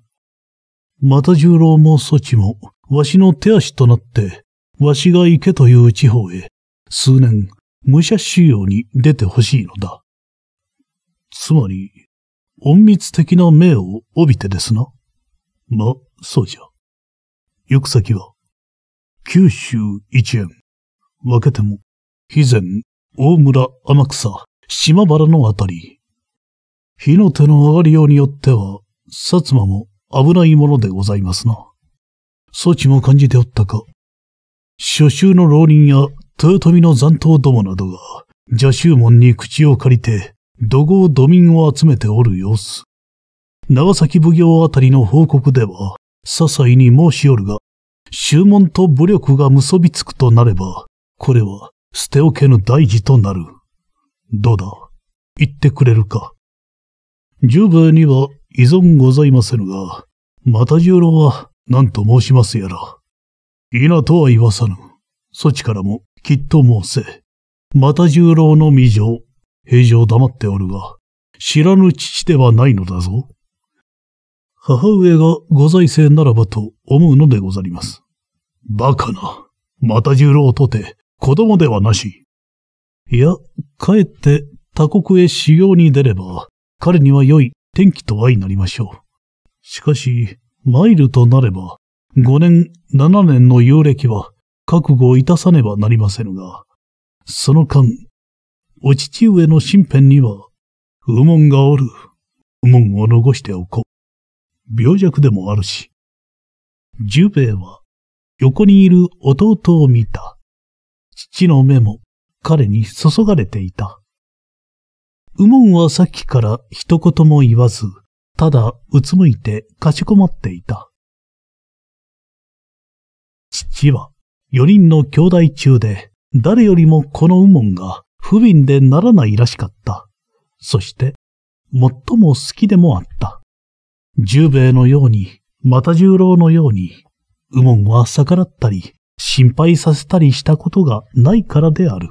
また十郎もそちも、わしの手足となって、わしが行けという地方へ、数年、武者修行に出てほしいのだ。つまり、隠密的な命を帯びてですな。ま、そうじゃ。行く先は、九州一円、分けても、肥前、大村天草、島原のあたり。火の手の上がりようによっては、薩摩も危ないものでございますな。措置も感じておったか。初秋の浪人や豊臣の残党どもなどが、邪州門に口を借りて、土豪土民を集めておる様子。長崎奉行あたりの報告では、些細に申し寄るが、修門と武力が結びつくとなれば、これは捨ておけぬ大事となる。どうだ言ってくれるか十兵衛には依存ございませぬが、又十郎は何と申しますやら。稲とは言わさぬ。そちからもきっと申せ。又十郎の未情、平常黙っておるが、知らぬ父ではないのだぞ。母上がご在政ならばと思うのでござります。馬鹿な。又十郎とて子供ではなし。いや、帰って他国へ修行に出れば、彼には良い天気と相なりましょう。しかし、マイルとなれば、五年、七年の遊歴は、覚悟をいたさねばなりませぬが、その間、お父上の身辺には、右門がおる。右門を残しておこう。病弱でもあるし。十兵衛は、横にいる弟を見た。父の目も、彼に注がれていた。もんはさっきから一言も言わず、ただうつむいてかしこまっていた。父は、四人の兄弟中で、誰よりもこの右門が不憫でならないらしかった。そして、最も好きでもあった。十兵衛のように、また十郎のように、右門は逆らったり、心配させたりしたことがないからである。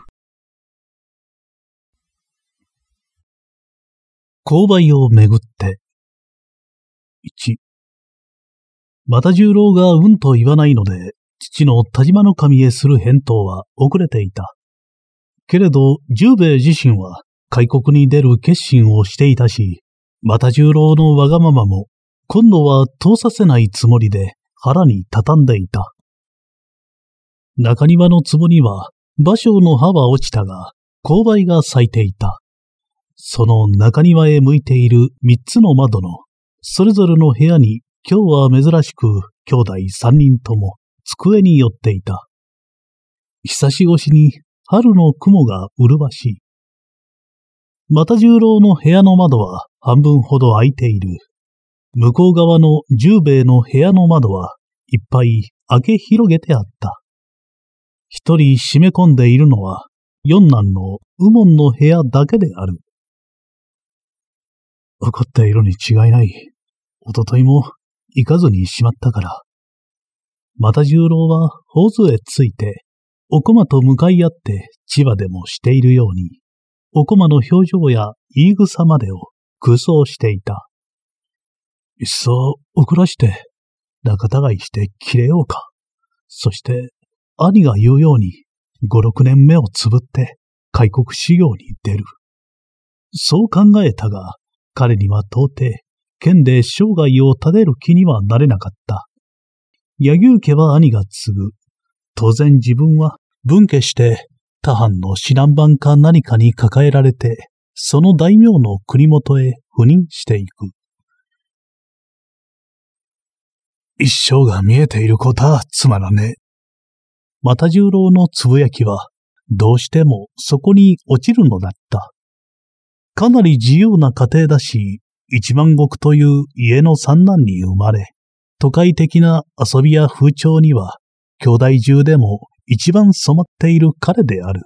勾配をめぐっ
て。1。又十郎がうんと言
わないので、父の田島の神へする返答は遅れていた。けれど、十兵衛自身は開国に出る決心をしていたし、又十郎のわがままも、今度は通させないつもりで腹に畳んでいた。中庭の壺には、芭蕉の葉は落ちたが、勾配が咲いていた。その中庭へ向いている三つの窓の、それぞれの部屋に今日は珍しく兄弟三人とも机に寄っていた。久し越しに春の雲が麗しい。又十郎の部屋の窓は半分ほど開いている。向こう側の十兵衛の部屋の窓はいっぱい開け広げてあった。一人閉め込んでいるのは四男の右門の部屋だけである。分かっているに違いない。おとといも行かずにしまったから。また十郎は頬へついて、おこまと向かい合って千葉でもしているように、おこまの表情や言い草までを空想していた。いっそ怒らして、仲違いして切れようか。そして、兄が言うように、五六年目をつぶって、開国修行に出る。そう考えたが、彼には到底、剣で生涯を立てる気にはなれなかった。柳生家は兄が継ぐ。当然自分は分家して他藩の指南番か何かに抱えられて、その大名の国元へ赴任していく。一生が見えていることはつまらねえ。又十郎のつぶやきは、どうしてもそこに落ちるのだった。かなり自由な家庭だし、一万石という家の三男に生まれ、都会的な遊びや風潮には、兄弟中でも一番染まっている彼である。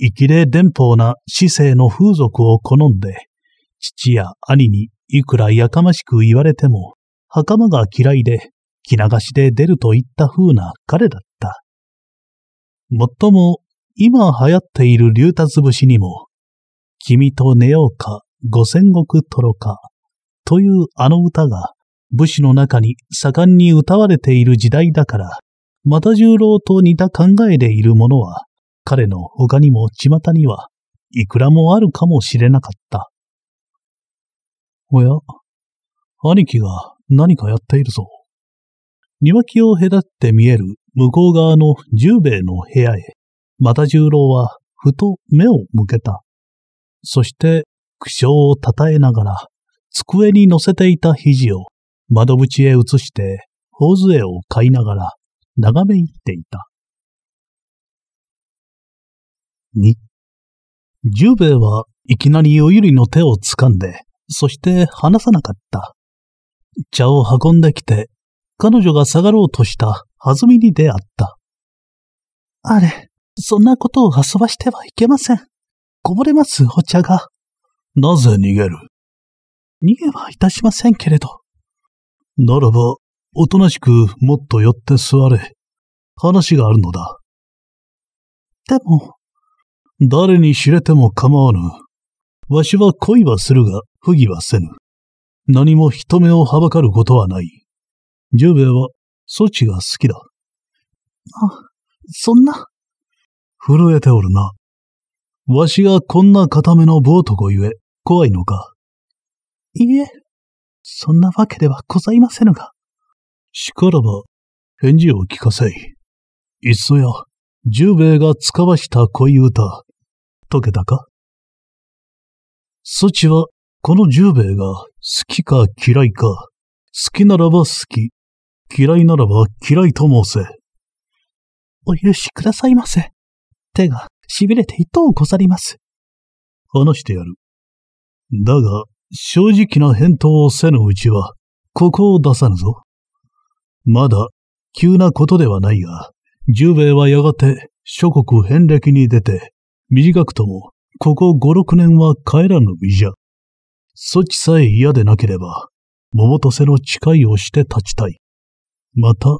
生きれ伝法な市政の風俗を好んで、父や兄にいくらやかましく言われても、袴が嫌いで、着流しで出るといった風な彼だった。もっとも、今流行っている竜達節にも、君と寝ようか、五千石とろか、というあの歌が、武士の中に盛んに歌われている時代だから、又十郎と似た考えでいる者は、彼の他にも巷には、いくらもあるかもしれなかった。おや、兄貴が何かやっているぞ。庭木を隔って見える向こう側の十兵衛の部屋へ、又十郎はふと目を向けた。そして苦笑をたたえながら、机に乗せていた肘を窓口へ移して、頬杖を買いながら眺め入っていた。二、十兵衛はいきなりおゆりの手を掴んで、そして離さなかった。茶を運んできて、彼女が下がろうとした弾みに出会った。あれ、そんなことを遊ばしてはいけません。こぼれますお茶が。なぜ逃げる逃げはいたしませんけれど。ならば、おとなしくもっと寄って座れ。話があるのだ。でも、誰に知れても構わぬ。わしは恋はするが、不義はせぬ。何も人目をはばかることはない。十兵衛は、そちが好きだ。あ、そんな。震えておるな。わしがこんな固めの棒とごゆえ、怖いのか。いえ、そんなわけではございませぬが。しからば、返事を聞かせい。いっそや、十兵衛が使わした恋歌、解けたかそちは、この十兵衛が好きか嫌いか、好きならば好き、嫌いならば嫌いと申せ。お許しくださいませ。手が痺れて糸をこさります。話してやる。だが、正直な返答をせぬうちは、ここを出さぬぞ。まだ、急なことではないが、十兵衛はやがて諸国遍歴に出て、短くとも、ここ五六年は帰らぬ身じゃ。そちさえ嫌でなければ、桃とせの誓いをして立ちたい。また、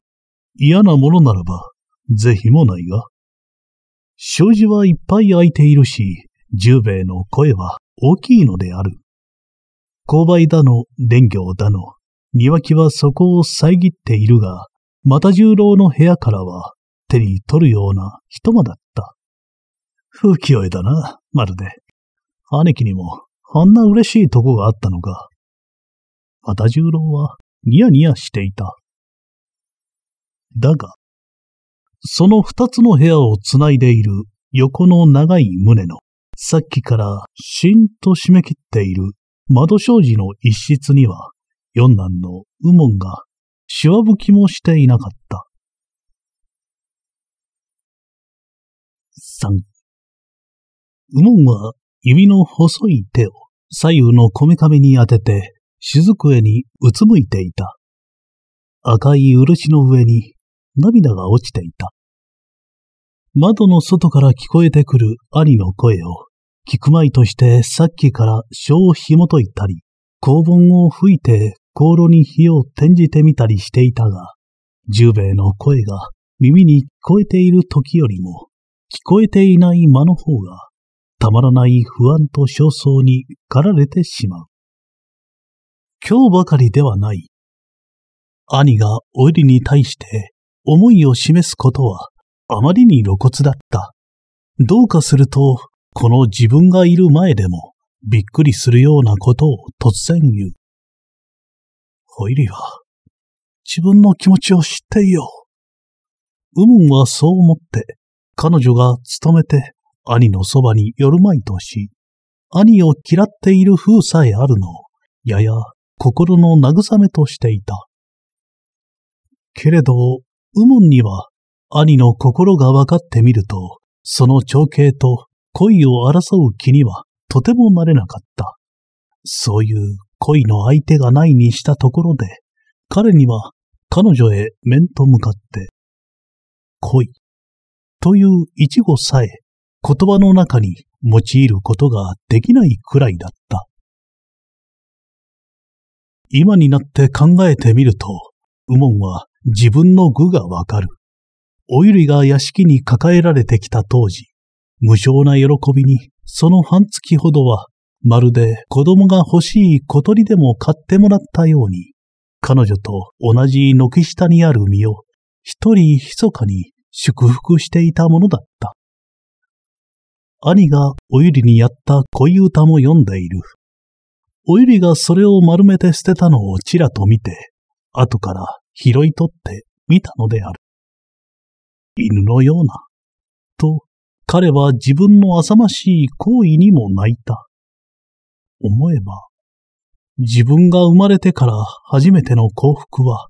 嫌なものならば、是非もないが。障子はいっぱい開いているし、十兵衛の声は大きいのである。勾配だの、電業だの、庭木はそこを遮っているが、又十郎の部屋からは手に取るような一間だった。不器用だな、まるで。姉貴にもあんな嬉しいとこがあったのか。又十郎はニヤニヤしていた。だが、その二つの部屋を繋いでいる横の長い胸の、さっきからしんと締め切っている窓障子の一室には、四男の右門が、しわ吹きもしていなかった。三、右門は指の細い手を左右のこめかみに当てて、雫絵にうつむいていた。赤い漆の上に涙が落ちていた。窓の外から聞こえてくる兄の声を、聞くまいとしてさっきから書を紐解いたり、肛門を吹いて香炉に火を転じてみたりしていたが、十兵衛の声が耳に聞こえている時よりも、聞こえていない間の方が、たまらない不安と焦燥に駆られてしまう。今日ばかりではない。兄がおりに対して思いを示すことはあまりに露骨だった。どうかすると、この自分がいる前でもびっくりするようなことを突然言う。ホイリは、自分の気持ちを知っていよう。ウムンはそう思って、彼女が勤めて兄のそばに寄るまいとし、兄を嫌っている風さえあるのを、やや心の慰めとしていた。けれど、ウモンには兄の心が分かってみると、その情景と恋を争う気にはとてもれなかった。そういう恋の相手がないにしたところで、彼には彼女へ面と向かって、恋という一語さえ言葉の中に用いることができないくらいだった。今になって考えてみると、ウモンは自分の具がわかる。おゆるが屋敷に抱えられてきた当時、無償な喜びに、その半月ほどは、まるで子供が欲しい小鳥でも買ってもらったように、彼女と同じ軒下にある身を、一人密かに祝福していたものだった。兄がおゆりにやった恋歌も読んでいる。おゆりがそれを丸めて捨てたのをちらと見て、後から拾い取って見たのである。犬のような。と、彼は自分の浅ましい行為にも泣いた。思えば、自分が生まれてから初めての幸福は、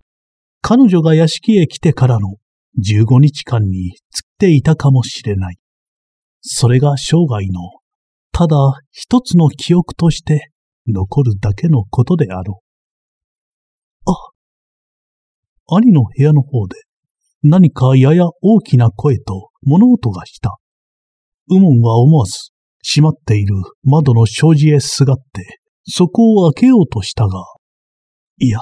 彼女が屋敷へ来てからの15日間に釣っていたかもしれない。それが生涯の、ただ一つの記憶として残るだけのことであろう。あ、兄の部屋の方で、何かやや大きな声と物音がした。ウモンは思わず、閉まっている窓の障子へすがって、そこを開けようとしたが、いや、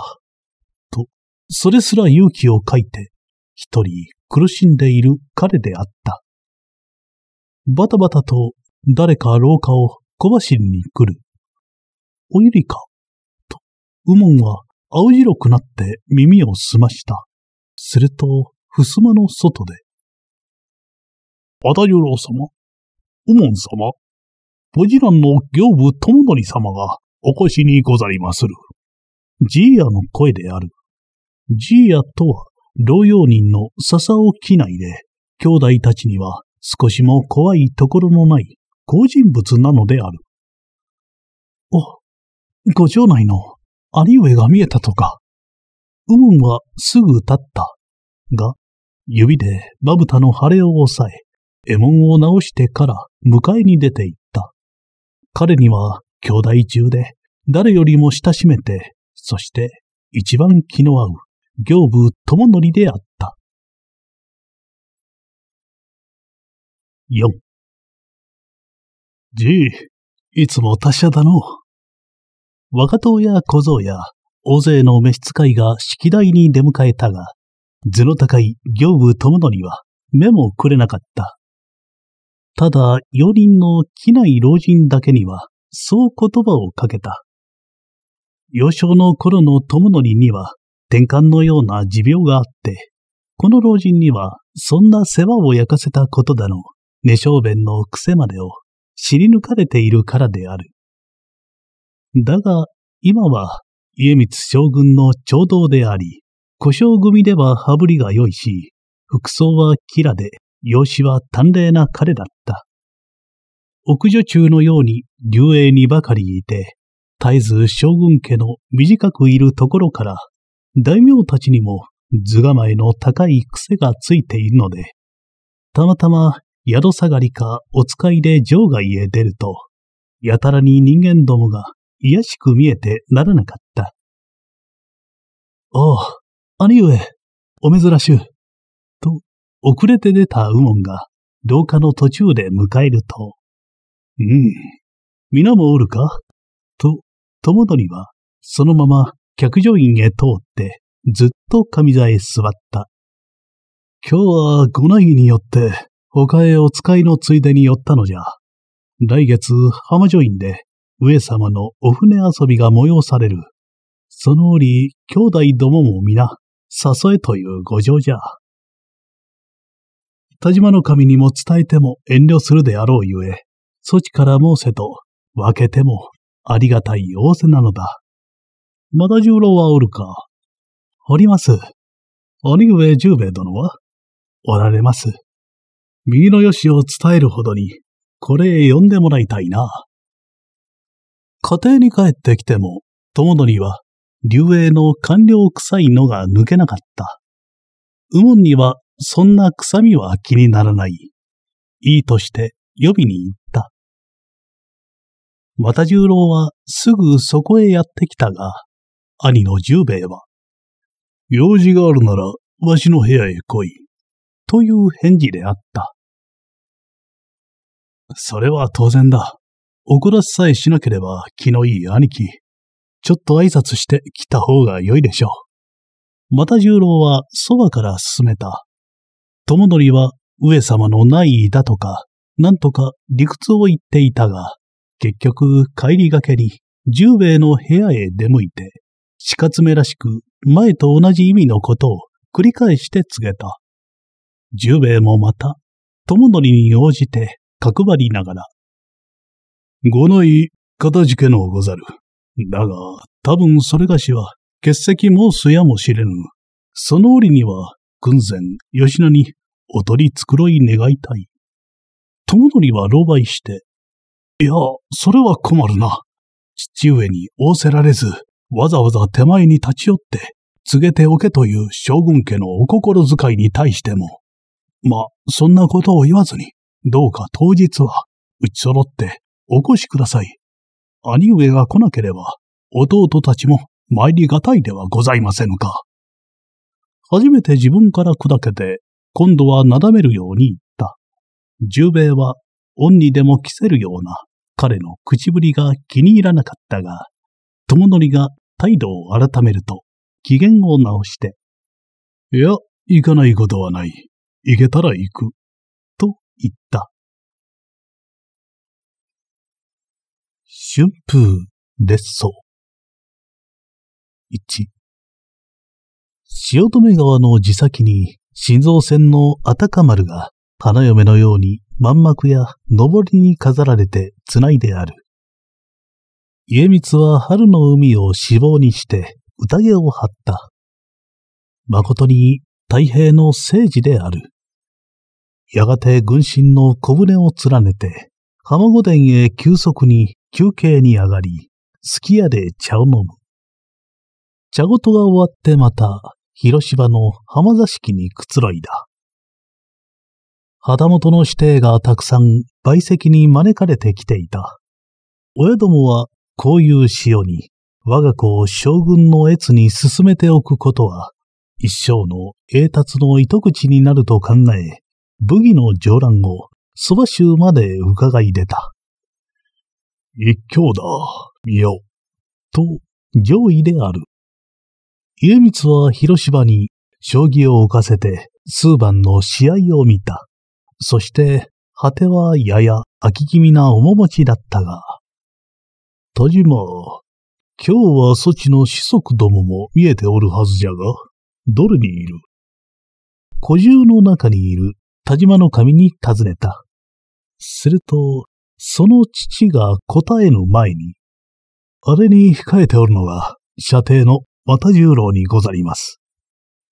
と、それすら勇気をかいて、一人苦しんでいる彼であった。バタバタと誰か廊下を小走りに来る。おゆりか、と、ウモンは青白くなって耳を澄ました。すると、襖の外で。あだじろう様、右門様、無事蘭の行部友則様がお越しにござりまする。ジーやの声である。ジーやとは、老用人の笹を機内で、兄弟たちには少しも怖いところのない好人物なのである。あ、ご城内の兄上が見えたとか。うムんはすぐ立った。が、指でまぶたの腫れを抑え、獲物を直してから迎えに出て行った。彼には兄弟中で誰よりも親しめて、そして一番気の合う行部友則であっ
た。4
じい、いつも達者だの。若党や小僧や大勢の召使いが式台に出迎えたが、図の高い行部智則は目もくれなかった。ただ、両輪の機内老人だけには、そう言葉をかけた。幼少の頃の智則には、転換のような持病があって、この老人には、そんな世話を焼かせたことだの、寝小便の癖までを知り抜かれているからである。だが、今は、家光将軍の長道であり、故障組では羽振りが良いし、服装はキラで、容姿は端麗な彼だった。奥女中のように流営にばかりいて、絶えず将軍家の短くいるところから、大名たちにも図構えの高い癖がついているので、たまたま宿下がりかお使いで場外へ出ると、やたらに人間どもが癒しく見えて
ならなかった。ああ、兄上、お珍し
ゅう。と、遅れて出た右門が、廊下の途中で迎えると、うん、皆もおるかと、友鳥は、そのまま客乗員へ通って、ずっと上座へ座った。今日はご内儀によって、他へお使いのついでに寄ったのじゃ。来月、浜女院で、上様のお船遊びが催される。その折、兄弟どもも皆、誘えという五情じゃ。田島の神にも伝えても遠慮するであろうゆえ、そちから申せと分けてもありがたい仰せなのだ。まだ十郎はおるかおります。兄上十兵衛殿はおられます。右のよしを伝えるほどに、これへ呼んでもらいたいな。家庭に帰ってきても、友殿には流英の官僚臭いのが抜けなかった。右門にはそんな臭みは気にならない。いいとして予備に行った。又十郎はすぐそこへやってきたが、兄の十兵衛は、用事があるならわしの
部屋へ来い、という返事であった。
それは当然だ。怒らせさえしなければ気のいい兄貴。ちょっと挨拶して来た方が良いでしょう。また十郎はそばから進めた。友則は上様のないだとか、なんとか理屈を言っていたが、結局帰りがけに十兵衛の部屋へ出向いて、四つめらしく前と同じ意味のことを繰り返して告げた。十兵衛もまた、友則に応じて角張りながら、ごない、片付けのござる。だが、多分それがしは、欠席申すやもしれぬ。その折には、軍前、吉名に、おとり繕い願いたい。友りは狼狽して、いや、それは困るな。父上に仰せられず、わざわざ手前に立ち寄って、告げておけという将軍家のお心遣いに対しても、ま、そんなことを言わずに、どうか当日は、打ち揃ってお越しください。兄上が来なければ、弟たちも参りがたいではございませぬか。初めて自分から砕けて、今度はなだめるように言った。十兵衛は、恩にでも着せるような彼の口ぶりが気に入らなかったが、友則が態度を改めると、機嫌を直して、いや、行
かないことはない。行けたら行く。と言った。春風列草。1。
汐留川の地先に、心臓船のあたか丸が、花嫁のように万幕や上りに飾られて繋いである。家光は春の海を死亡にして宴を張った。誠に太平の聖治である。やがて軍神の小舟を連ねて、浜御殿へ急速に休憩に上がり、すき家で茶を飲む。茶事が終わってまた、広芝の浜座敷にくつろいだ。旗本の指定がたくさん売席に招かれてきていた。親どもはこういう潮に我が子を将軍の越に進めておくことは一生の栄達の糸口になると考え、武義の上乱を蕎麦州まで伺い出た。一興だ、見よ。と、上位である。家光は広島に将棋を置かせて数番の試合を見た。そして、果てはやや飽き気味な面持ちだったが。田島、今日はそちの子息どもも見えておるはずじゃが、どれにいる古銃の中にいる田島の神に尋ねた。すると、その父が答えぬ前に、あれに控えておるのが、射程の又十郎にござります。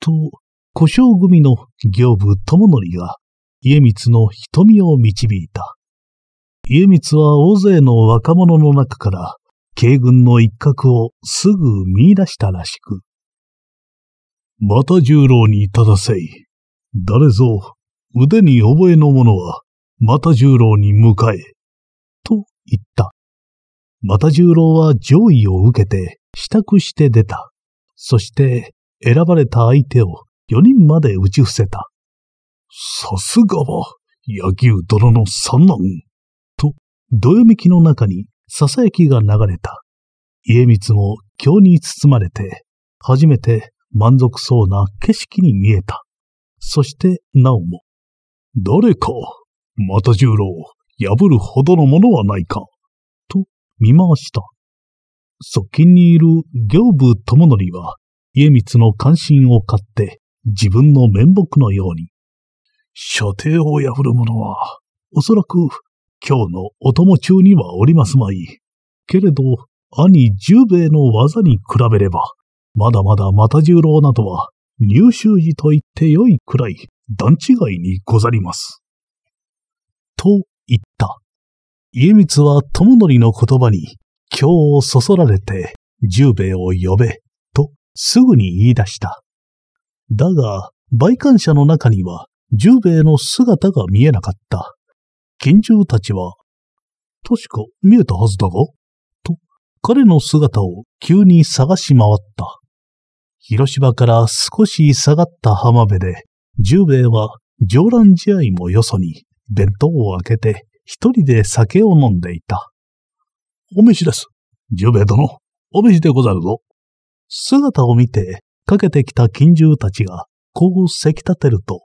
と、故障組の行部智則が、家光の瞳を導いた。家光は大勢の若者の中から、慶軍の一角をすぐ見出したらしく。又十郎に正せい。誰ぞ、腕に覚えの者は、又十郎に迎え、言った。た十郎は上位を受けて、支度して出た。そして、選ばれた相手を四人まで打ち伏せた。さすがは、野球殿の三男。と、どよめきの中にささやきが流れた。家光も京に包まれて、初めて満足そうな景色に見えた。そして、なおも、誰か、た十郎、破るほどのものはないか、と見回した。側近にいる行部智則は、家光の関心を買って自分の面目のように、所定を破る者は、おそらく今日のお供中にはおりますまい。けれど、兄十兵衛の技に比べれば、まだまだ又十郎などは入手時と言ってよいくらい段違いにござります。と言った。家光は友則の言葉に、今日をそそられて、十兵衛を呼べ、とすぐに言い出した。だが、売館者の中には、十兵衛の姿が見えなかった。拳銃たちは、確か見えたはずだが、と彼の姿を急に探し回った。広島から少し下がった浜辺で、十兵衛は上乱試合もよそに、弁当を開けて、一人で酒を飲んでいた。お飯です。十兵衛殿、お飯でござるぞ。姿を見て、かけてきた金獣たちが、こうせき立てると、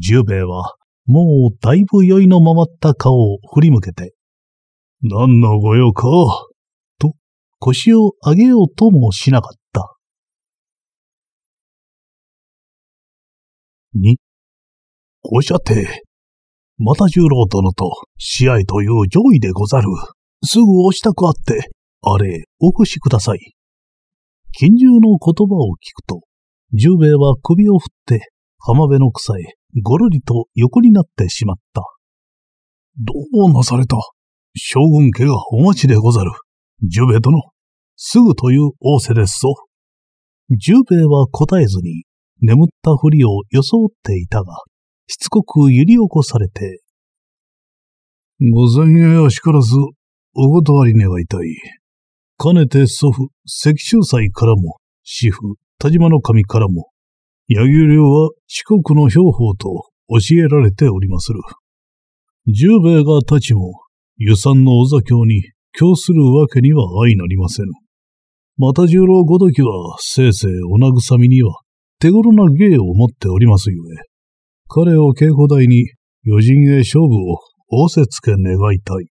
十兵衛は、もうだいぶ酔いの回った顔を振り向けて、何のご用か、と、腰を上げようと
もしなかった。
二、こうしゃって、また十郎殿と試合という上位でござる。すぐ押したくあって、あれ、お越しください。近獣の言葉を聞くと、十兵衛は首を振って浜辺の草へごろりと横になってしまった。どうなされた将軍家がお待ちでござる。十兵衛殿、すぐという仰せですぞ。十兵衛は答えずに眠ったふりを装っていたが、しつこく揺り起こされて、ご前へやしからず、お断り願いたい。かねて祖父、関州祭からも、師父、田島の神からも、柳生領は四国の兵法と教えられておりまする。十兵衛がたちも、湯山の小座教に供するわけには相なりませぬ。また十郎ごときは、せいぜいお慰みには、手頃な芸を持っておりますゆえ、彼を稽古台に余人へ勝負を仰せつけ願いたい。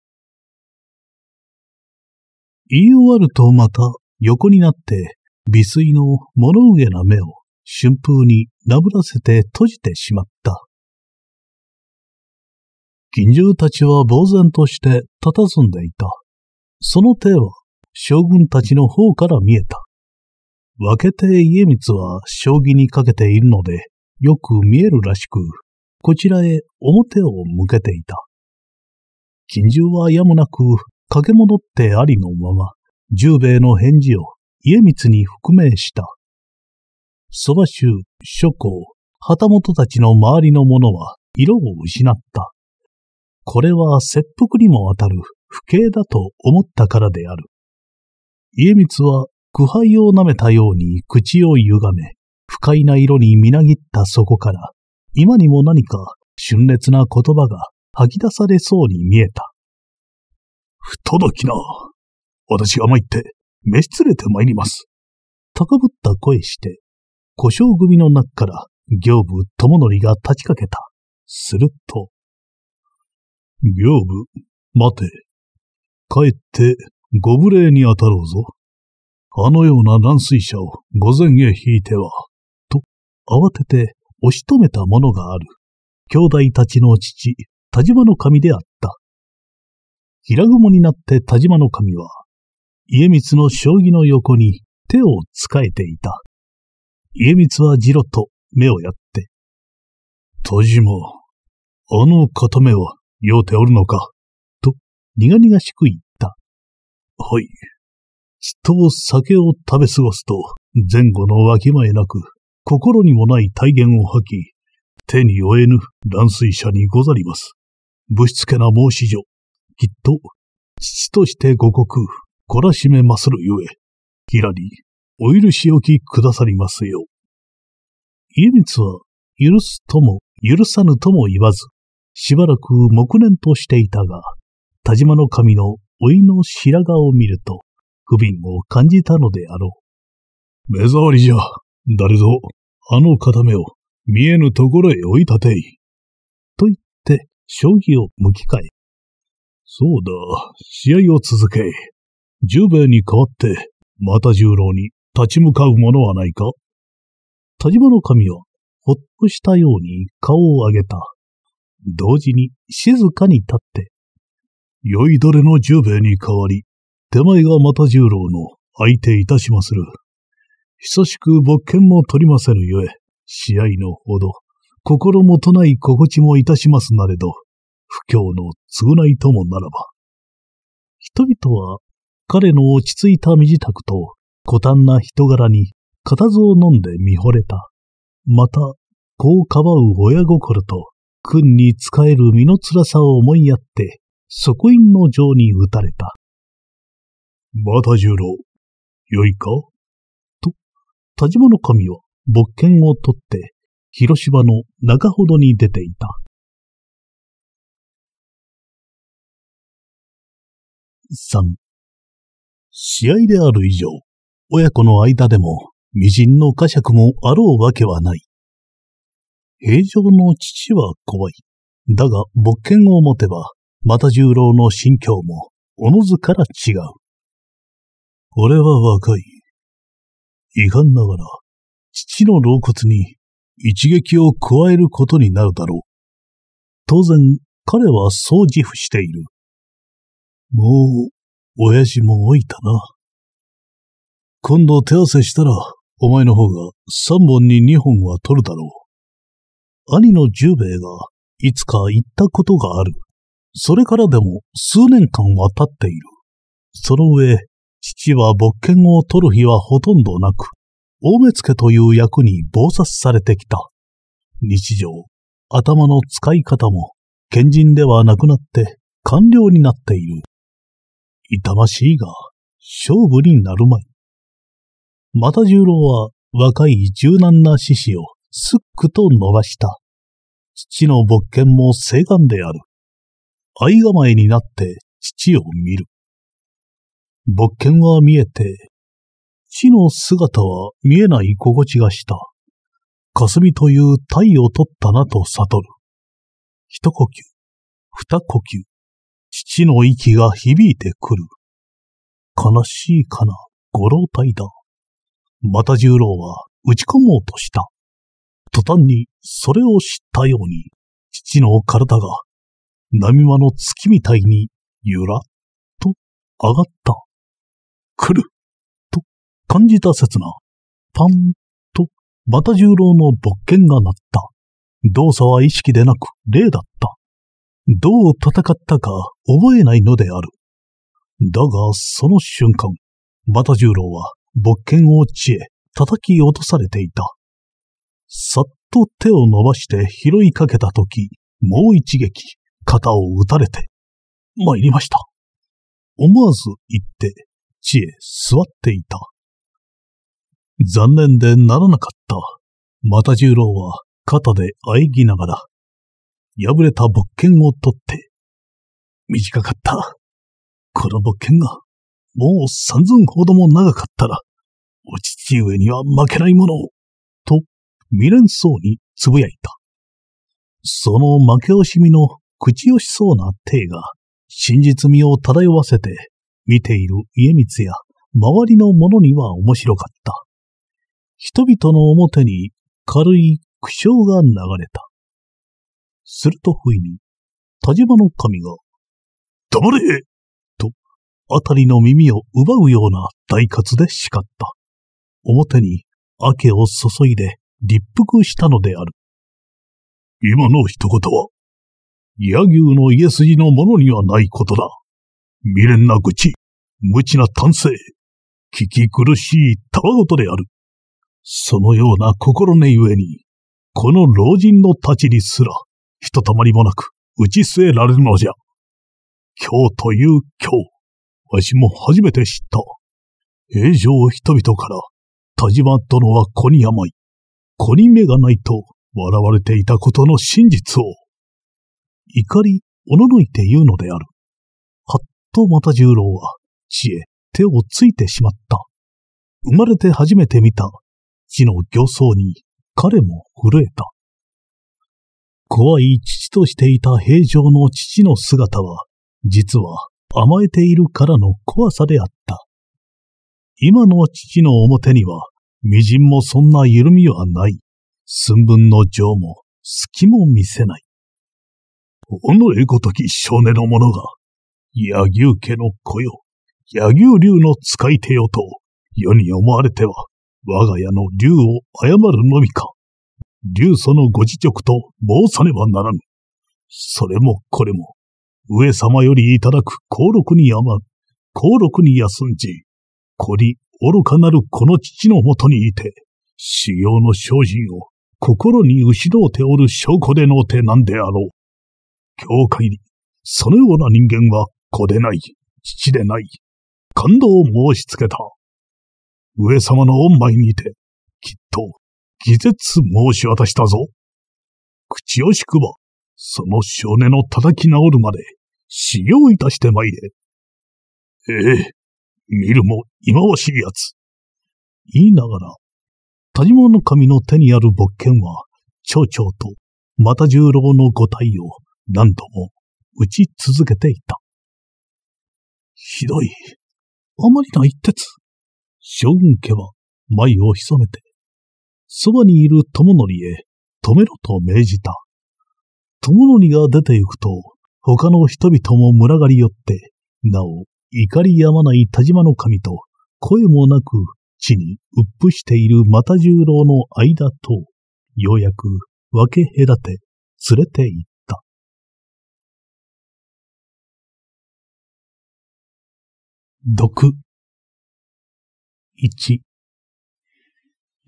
言い終わるとまた横になって微水の物憂げな目を春風になぶらせて閉じてしまった。近所たちは呆然として佇んでいた。その手は将軍たちの方から見えた。分けて家光は将棋にかけているので、よく見えるらしく、こちらへ表を向けていた。珍獣はやむなく駆け戻ってありのまま、十兵衛の返事を家光に覆面した。蕎麦衆、諸侯、旗本たちの周りの者は色を失った。これは切腹にも当たる不敬だと思ったからである。家光は苦杯を舐めたように口を歪め、不快な色にみなぎったそこから、今にも何か春烈な言葉が吐き出されそうに見えた。不届きな。私が参って、召し連れて参りま
す。高ぶった声して、故障組の中から行部智則が立ちかけた。すると、行部、
待て。帰って、ご無礼に当たろうぞ。あのような乱水車を御前へ引いては、慌てて押し止めたものがある。兄弟たちの父、田島の神であった。平雲になって田島の神は、家光の将棋の横に手を使えていた。家光はじろと目をやって。
田島、あの片目は酔うておるのか、と
苦々しく言った。はい。ちっと酒を食べ過ごすと前後のわきまえなく心にもない体言を吐き、手に負えぬ乱水者にござります。ぶしつけな申し女、きっと、父として五国、懲らしめまするゆえ、ひらり、お許しおきくださりますよ。家光は、許すとも、許さぬとも言わず、しばらく黙念としていたが、田島の神の老いの白髪を見ると、不憫を感じたのであろう。目障りじゃ、誰ぞ、あの片目を、見えぬところへ追い立てい。と言って、将棋を向き替え。そうだ、試合を続け。十兵衛に代わって、また十郎に立ち向かうものはないか。田島の神は、ほっとしたように顔を上げた。同時に静かに立って、酔いどれの十兵衛に代わり、手前がまた十郎の相手いたしまする。久しく勃権も取りませぬゆえ、試合のほど、心もとない心地もいたしますなれど、不況の償いともならば。人々は、彼の落ち着いた身支度と、古淡な人柄に、固唾を飲んで見惚れた。また、こうかばう親心と、君に仕える身の辛さを思いやって、即院の情に打たれた。また十郎、良いか
田島の神は、牧犬を取って、広島の中ほどに出ていた。3試合である以上、親
子の間でも、微人の呵責もあろうわけはない。平常の父は怖い。だが、牧権を持てば、又十郎の心境も、おのずから違う。俺は若い。遺憾ながら、父の老骨に一撃を加えることになるだろう。当然、彼はそう自負している。もう、親父も老いたな。今度手合わせしたら、お前の方が三本に二本は取るだろう。兄の十兵衛がいつか言ったことがある。それからでも数年間は経っている。その上、父は勃権を取る日はほとんどなく、大目付という役に暴殺されてきた。日常、頭の使い方も、賢人ではなくなって官僚になっている。痛ましいが、勝負になるまい。また十郎は若い柔軟な獅子をすっくと伸ばした。父の勃権も正眼である。相構えになって父を見る。物件は見えて、地の姿は見えない心地がした。霞という体を取ったなと悟る。一呼吸、二呼吸、父の息が響いてくる。悲しいかな、五老体だ。また十郎は打ち込もうとした。途端にそれを知ったように、父の体が波間の月みたいに
ゆらっと上がった。来ると感じ
た刹那、パンとバタ十郎の勃剣が鳴った。動作は意識でなく霊だった。どう戦ったか覚えないのである。だが、その瞬間、バタ十郎は勃剣を地へ叩き落とされていた。さっと手を伸ばして拾いかけたとき、もう一撃、肩を打たれて、参りました。思わず言って地へ座っていた。残念でならなかった。又十郎は肩で喘ぎながら、破れた木剣を取って、短かった。この木剣が、もう三寸ほども長かったら、お父上には負けないものを、と、未練そうに呟いた。その負け惜しみの口惜しそうな体が、真実味を漂わせて見ている家光や周りの者には面白かった。人々の表に軽い苦笑が流れた。すると不意に、田島の神が、黙れと、あたりの耳を奪うような大喝で叱った。表に、明けを注いで立腹したのである。今の一言は、野牛の家筋の者にはないことだ。未練な愚痴、無知な丹精、聞き苦しいたわごとである。そのような心根ゆえに、この老人のたちにすら、ひとたまりもなく打ち据えられるのじゃ。今日という今日、わしも初めて知った。平常人々から、田島殿は子に甘い、子に目がないと笑われていたことの真実を、怒り、おののいて言うのである。とまた十郎は、死へ手をついてしまった。生まれて初めて見た、死の形相に彼も震えた。怖い父としていた平常の父の姿は、実は甘えているからの怖さであった。今の父の表には、微塵もそんな緩みはない。寸分の情も、隙も見せない。己のえごとき少年の者が、野牛家の子よ。野牛流の使い手よと、世に思われては、我が家の竜を謝るのみか。竜祖のご辞職と申さねばならぬ。それもこれも、上様よりいただく幸禄に山、る、幸禄に休んじ、子り愚かなるこの父のもとにいて、修行の精進を心に失うておる証拠での手なんであろう。教会に、そのような人間は子でない、父でない、感動を申し付けた。上様の御前にて、きっと、偽絶申し渡したぞ。口惜しくば、その少年の叩き直るまで、修行いたしてまいれ。ええ、見るも忌まわしいやつ。言いながら、谷物の神の手にある墓犬は、蝶々と、また十郎の五体を何度も打ち続けていた。ひどい。あまりな一徹。将軍家は眉を潜めて、そばにいる友則へ止めろと命じた。友則が出て行くと、他の人々も群がり寄って、なお、怒りやまない田島の神と、声もなく、地にうっぷしている又十郎の間と、ようやく分け
隔て、連れて行っ毒。1。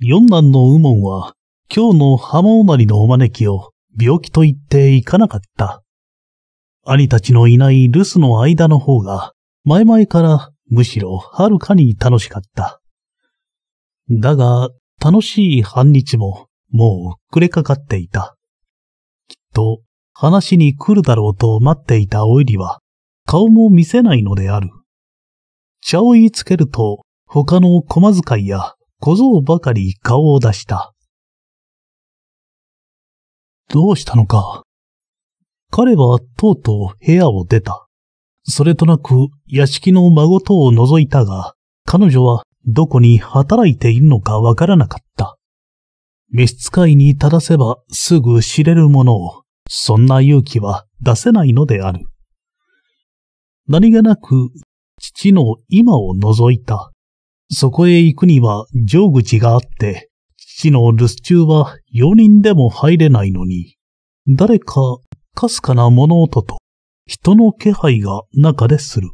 四男の右門は、今日の浜尾なりのお招きを病気と言っていかなかった。兄たちのいない留守の間の方が、前々からむしろはるかに楽しかった。だが、楽しい半日ももう暮れかかっていた。きっと、話に来るだろうと待っていたオイリは、顔も見せないのである。茶を言いつけると、他の駒使いや小僧ばかり顔を出した。どうしたのか。彼はとうとう部屋を出た。それとなく屋敷の孫とを覗いたが、彼女はどこに働いているのかわからなかった。召使いに正せばすぐ知れるものを、そんな勇気は出せないのである。何気なく父の今を覗いた。そこへ行くには上口があって、父の留守中は4人でも入れないのに、誰かかすかな物音と人の気配が中でする。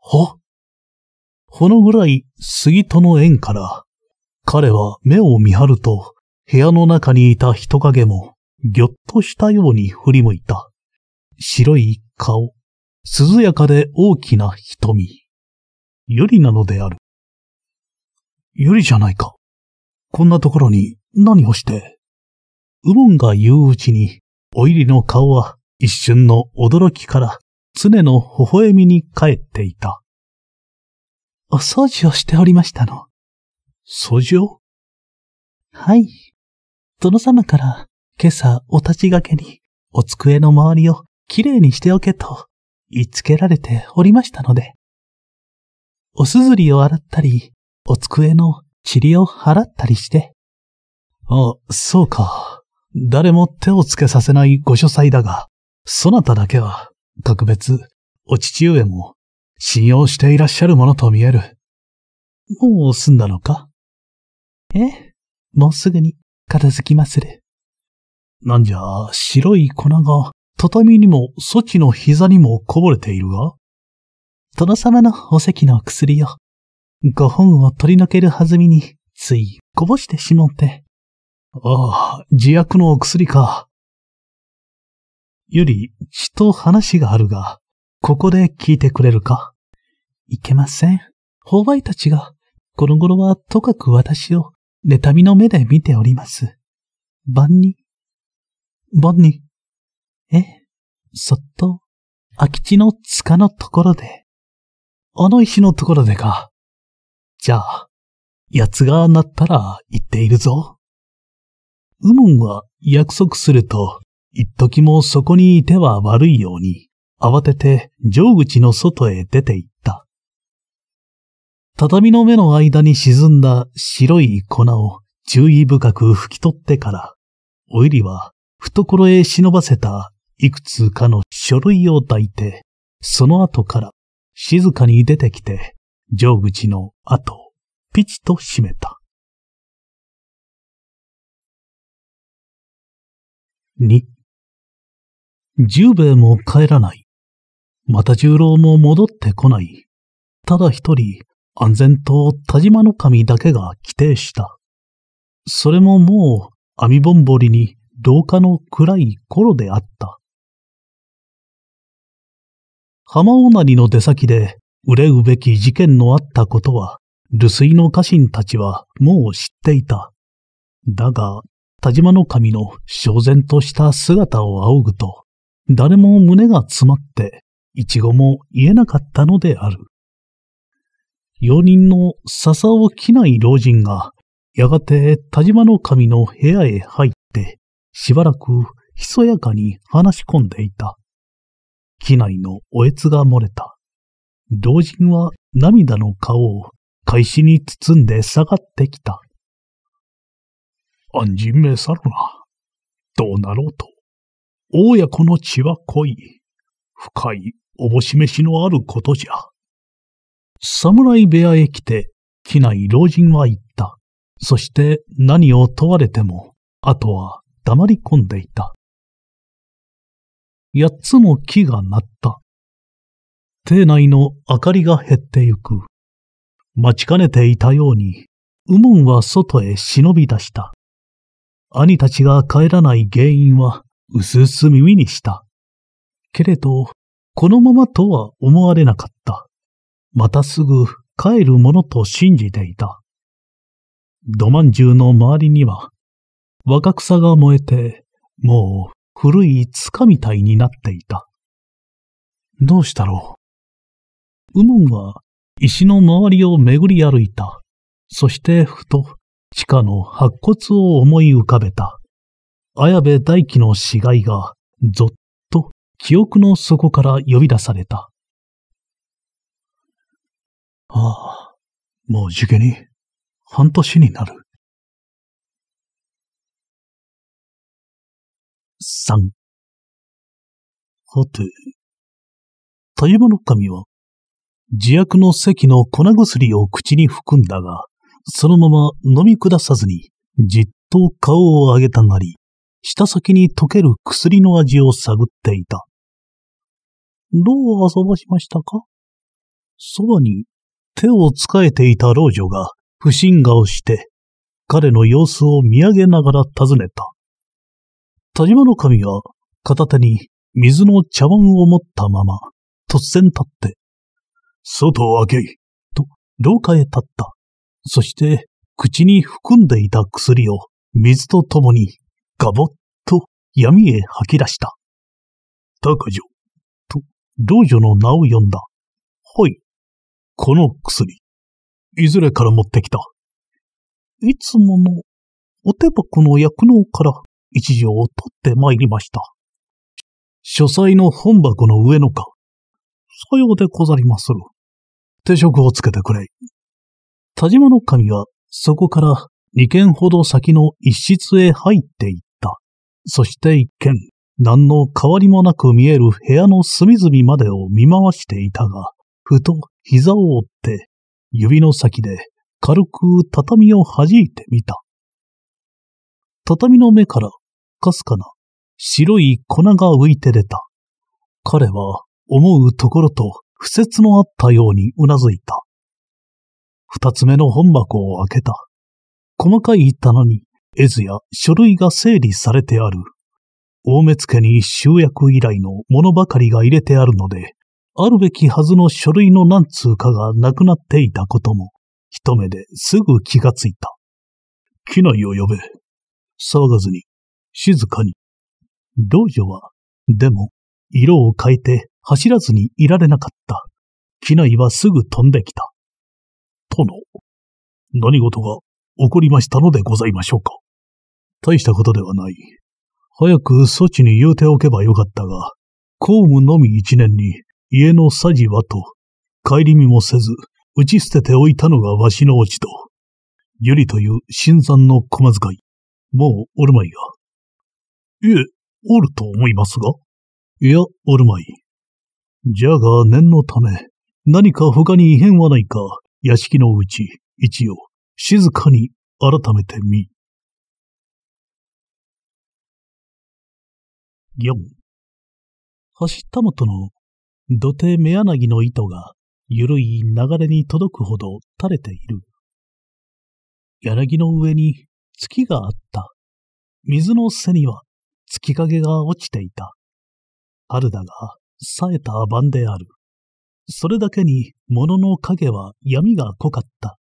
はほのぐらい杉戸の縁から、彼は目を見張ると、部屋の中にいた人影も、ぎょっとしたように振り向いた。白い顔、涼やかで大きな瞳。ユりなのである。ユりじゃないか。こんなところに何をして。ウモンが言ううちに、おイりの顔は一瞬の驚きから常の微笑みに帰っていた。お掃除をしておりましたの。掃除をはい。殿様から今朝お立ちがけにお机の周りをきれいにしておけと言いつけられておりましたので、おすずりを洗ったり、お机の塵を払ったりして。あ、そうか。誰も手をつけさせないご書斎だが、そなただけは、格別、お父上も、信用していらっしゃるものと見える。もう済んだのかえもうすぐに片付きまする。なんじゃ、白い粉が畳にもソチの膝にもこぼれているが、殿様のお席の薬よ。ご本を取り除けるはずみに、ついこぼしてしもって。ああ、自薬のお薬か。より、血と話があるが、ここで聞いてくれるか。いけません。法媒たちが、この頃はとかく私を、妬みの目で見ております。晩に。晩にそっと、空き地の塚の
ところで。あの石のところでか。じゃあ、
奴が鳴ったら言っているぞ。ウモンは約束すると、一時もそこにいては悪いように、慌てて城口の外へ出て行った。畳の目の間に沈んだ白い粉を注意深く拭き取ってから、おゆりは懐へ忍ばせたいくつかの書類を抱いて、その後から静かに出てきて、上口の後をピチと閉めた。二。十兵衛も帰らない。また十郎も戻ってこない。ただ一人、安全と田島の神だけが規定した。それももう、網ぼんぼりに廊下の暗い頃であった。浜尾なりの出先で憂うべき事件のあったことは、留水の家臣たちはもう知っていた。だが、田島の神の焦然とした姿を仰ぐと、誰も胸が詰まって、一語も言えなかったのである。用人の笹を着ない老人が、やがて田島の神の部屋へ入って、しばらくひそやかに話し込んでいた。機内のおえつが漏れた。老人は涙の顔を返しに包んで下がってきた。安心めさるな。どうなろうと。親子の血は濃い。深いおぼしめしのあることじゃ。侍部屋へ来て、機内老人は言った。そして何を問われても、あとは黙り込んでい
た。八つの木が鳴った。
邸内の明かりが減ってゆく。待ちかねていたように、右門は外へ忍び出した。兄たちが帰らない原因は、うすうす耳にした。けれど、このままとは思われなかった。またすぐ帰るものと信じていた。土まんじゅうの周りには、若草が燃えて、もう古い塚みたいになっていた。どうしたろう。ウモンは石の周りを巡り歩いた。そしてふと地下の白骨を思い浮かべた。綾部大輝の死骸がぞっと記憶の底から呼び出された。
ああ、もう受験に半年になる。
3。はて、タイバの神は、自薬の咳の粉薬を口に含んだが、そのまま飲み下さずに、じっと顔を上げたがり、舌先に溶ける薬の味を探っていた。どう遊ばしましたかそばに手をつかえていた老女が不審顔して、彼の様子を見上げながら尋ねた。田島の神が片手に水の茶碗を持ったまま、突然立って、外を開けい、と廊下へ立った。そして、口に含んでいた薬を水とともにガボッと闇へ吐き出した。高女、と老女の名を呼んだ。はい。この薬、いずれから持ってきた。いつものお手箱の薬能から一条を取って参りました。書斎の本箱の上のか。さようでござりまする。手職をつけてくれ。田島の神はそこから二軒ほど先の一室へ入っていった。そして一軒、何の変わりもなく見える部屋の隅々までを見回していたが、ふと膝を折って、指の先で軽く畳を弾いてみた。畳の目からかすかな、白い粉が浮いて出た。彼は思うところと不説のあったようにうなずいた。二つ目の本箱を開けた。細かい棚に絵図や書類が整理されてある。大目付に集約依頼のものばかりが入れてあるので、あるべきはずの書類の何通かがなくなっていたことも、一目ですぐ気がついた。機内を呼べ。騒がずに静かに。道女は、でも、色を変えて走らずにいられなかった。機内はすぐ飛んできた。殿、何事が起こりましたのでございましょうか。大したことではない。早く措置に言うておけばよかったが、公務のみ一年に家のさじはと、帰り見もせず、打ち捨てておいたのがわしの落ちと。ゆりという新参の駒使い、もうおるまいが、ええ、おると思いますが。いや、おるまい。じゃが念のため、何か他に異変はないか、屋敷のうち、一応、静
かに改めてみ。走橋たもとの土手目柳の
糸がゆるい流れに届くほど垂れている。柳の上に月があった。水の背には月
影が落ちていた。春だが、冴えた晩である。
それだけに、物の影は闇が濃かった。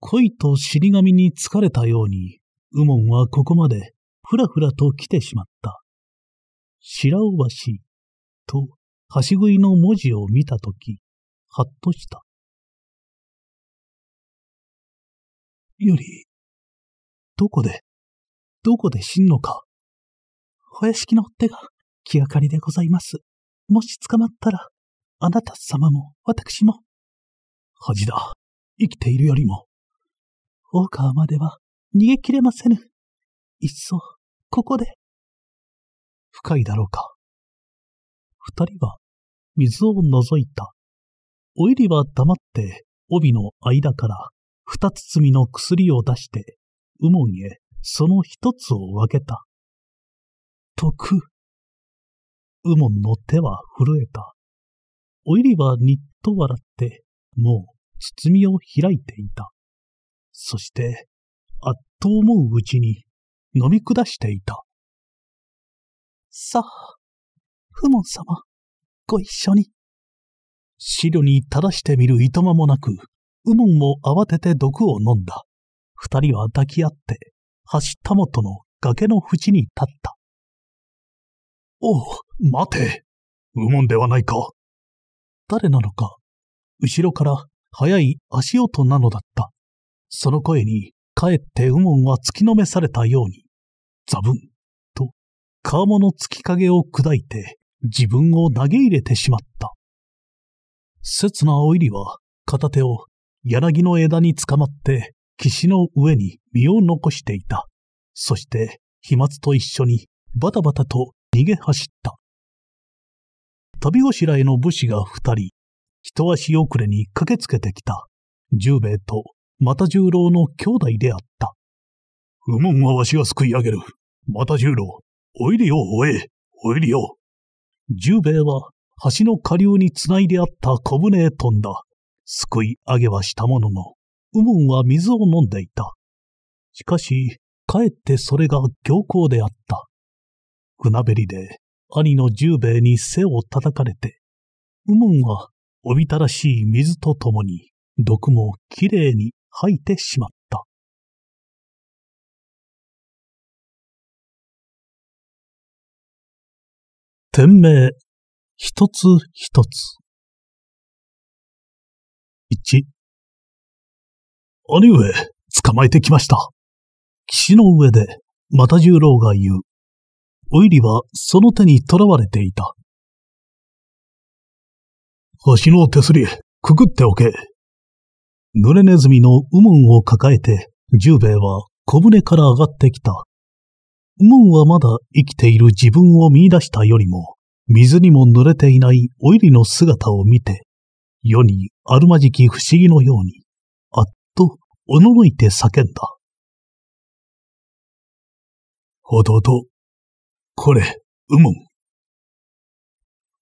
恋と尻神に疲れたように、右門はここまで、ふらふらと来てしまった。白尾橋、と、橋食いの
文字を見たとき、はっとした。より、どこでどこで死んのか。お屋敷の手が気がかりでございます。もし捕まったら、あなた様も私も。恥だ。生きているよりも。大川までは逃げきれませぬ。いっそ、ここで。深いだろうか。二人は水
を覗いた。おいりは黙って帯の間から二包みの薬を出して、うもんへその一つを分けた。
徳。ウモンの手は震えた。
おいりはにっと笑って、もう包みを開いていた。そして、あっと思ううちに飲み下していた。
さあ、フモン様、ご一緒に。
資料に垂らしてみるいとまもなく、ウモンも慌てて毒を飲んだ。二人は抱き合って、橋たもとの崖の縁に立
った。おう、待て。モンではないか。
誰なのか。後ろから速い足音なのだった。その声に、かえって右門は突きのめされたように、ザブン、と、カーモの突き影を砕いて、自分を投げ入れてしまった。刹那おいりは、片手を柳の枝につかまって、岸の上に身を残していた。そして、飛沫と一緒にバタバタと逃げ走った。旅しらへの武士が二人、一足遅れに駆けつけてきた。十兵衛と又十郎の兄弟であった。不問はわしが救い上げる。又十郎、おいでよ、おえ、おいでよ。十兵衛は橋の下流につないであった小舟へ飛んだ。救い上げはしたものの、ウモンは水を飲んでいた。しかし、かえってそれが行幸であった。船べりで兄の十兵衛に背を叩かれて、ウモンはおびただしい水とともに毒もきれいに吐
いてしまった。天命、一つ一つ。一、兄上、捕まえてきました。岸の上で、また十郎が言う。おいりはその手に囚われていた。
星の手すり、くくっておけ。濡れネズミのウムンを抱えて、十兵衛は小舟から上がってきた。ウムンはまだ生きている自分を見出したよりも、水にも濡れていないおいりの姿を見て、世にあるまじき不思議のように、
おののいて叫んだ。ほどど、これ、うむん。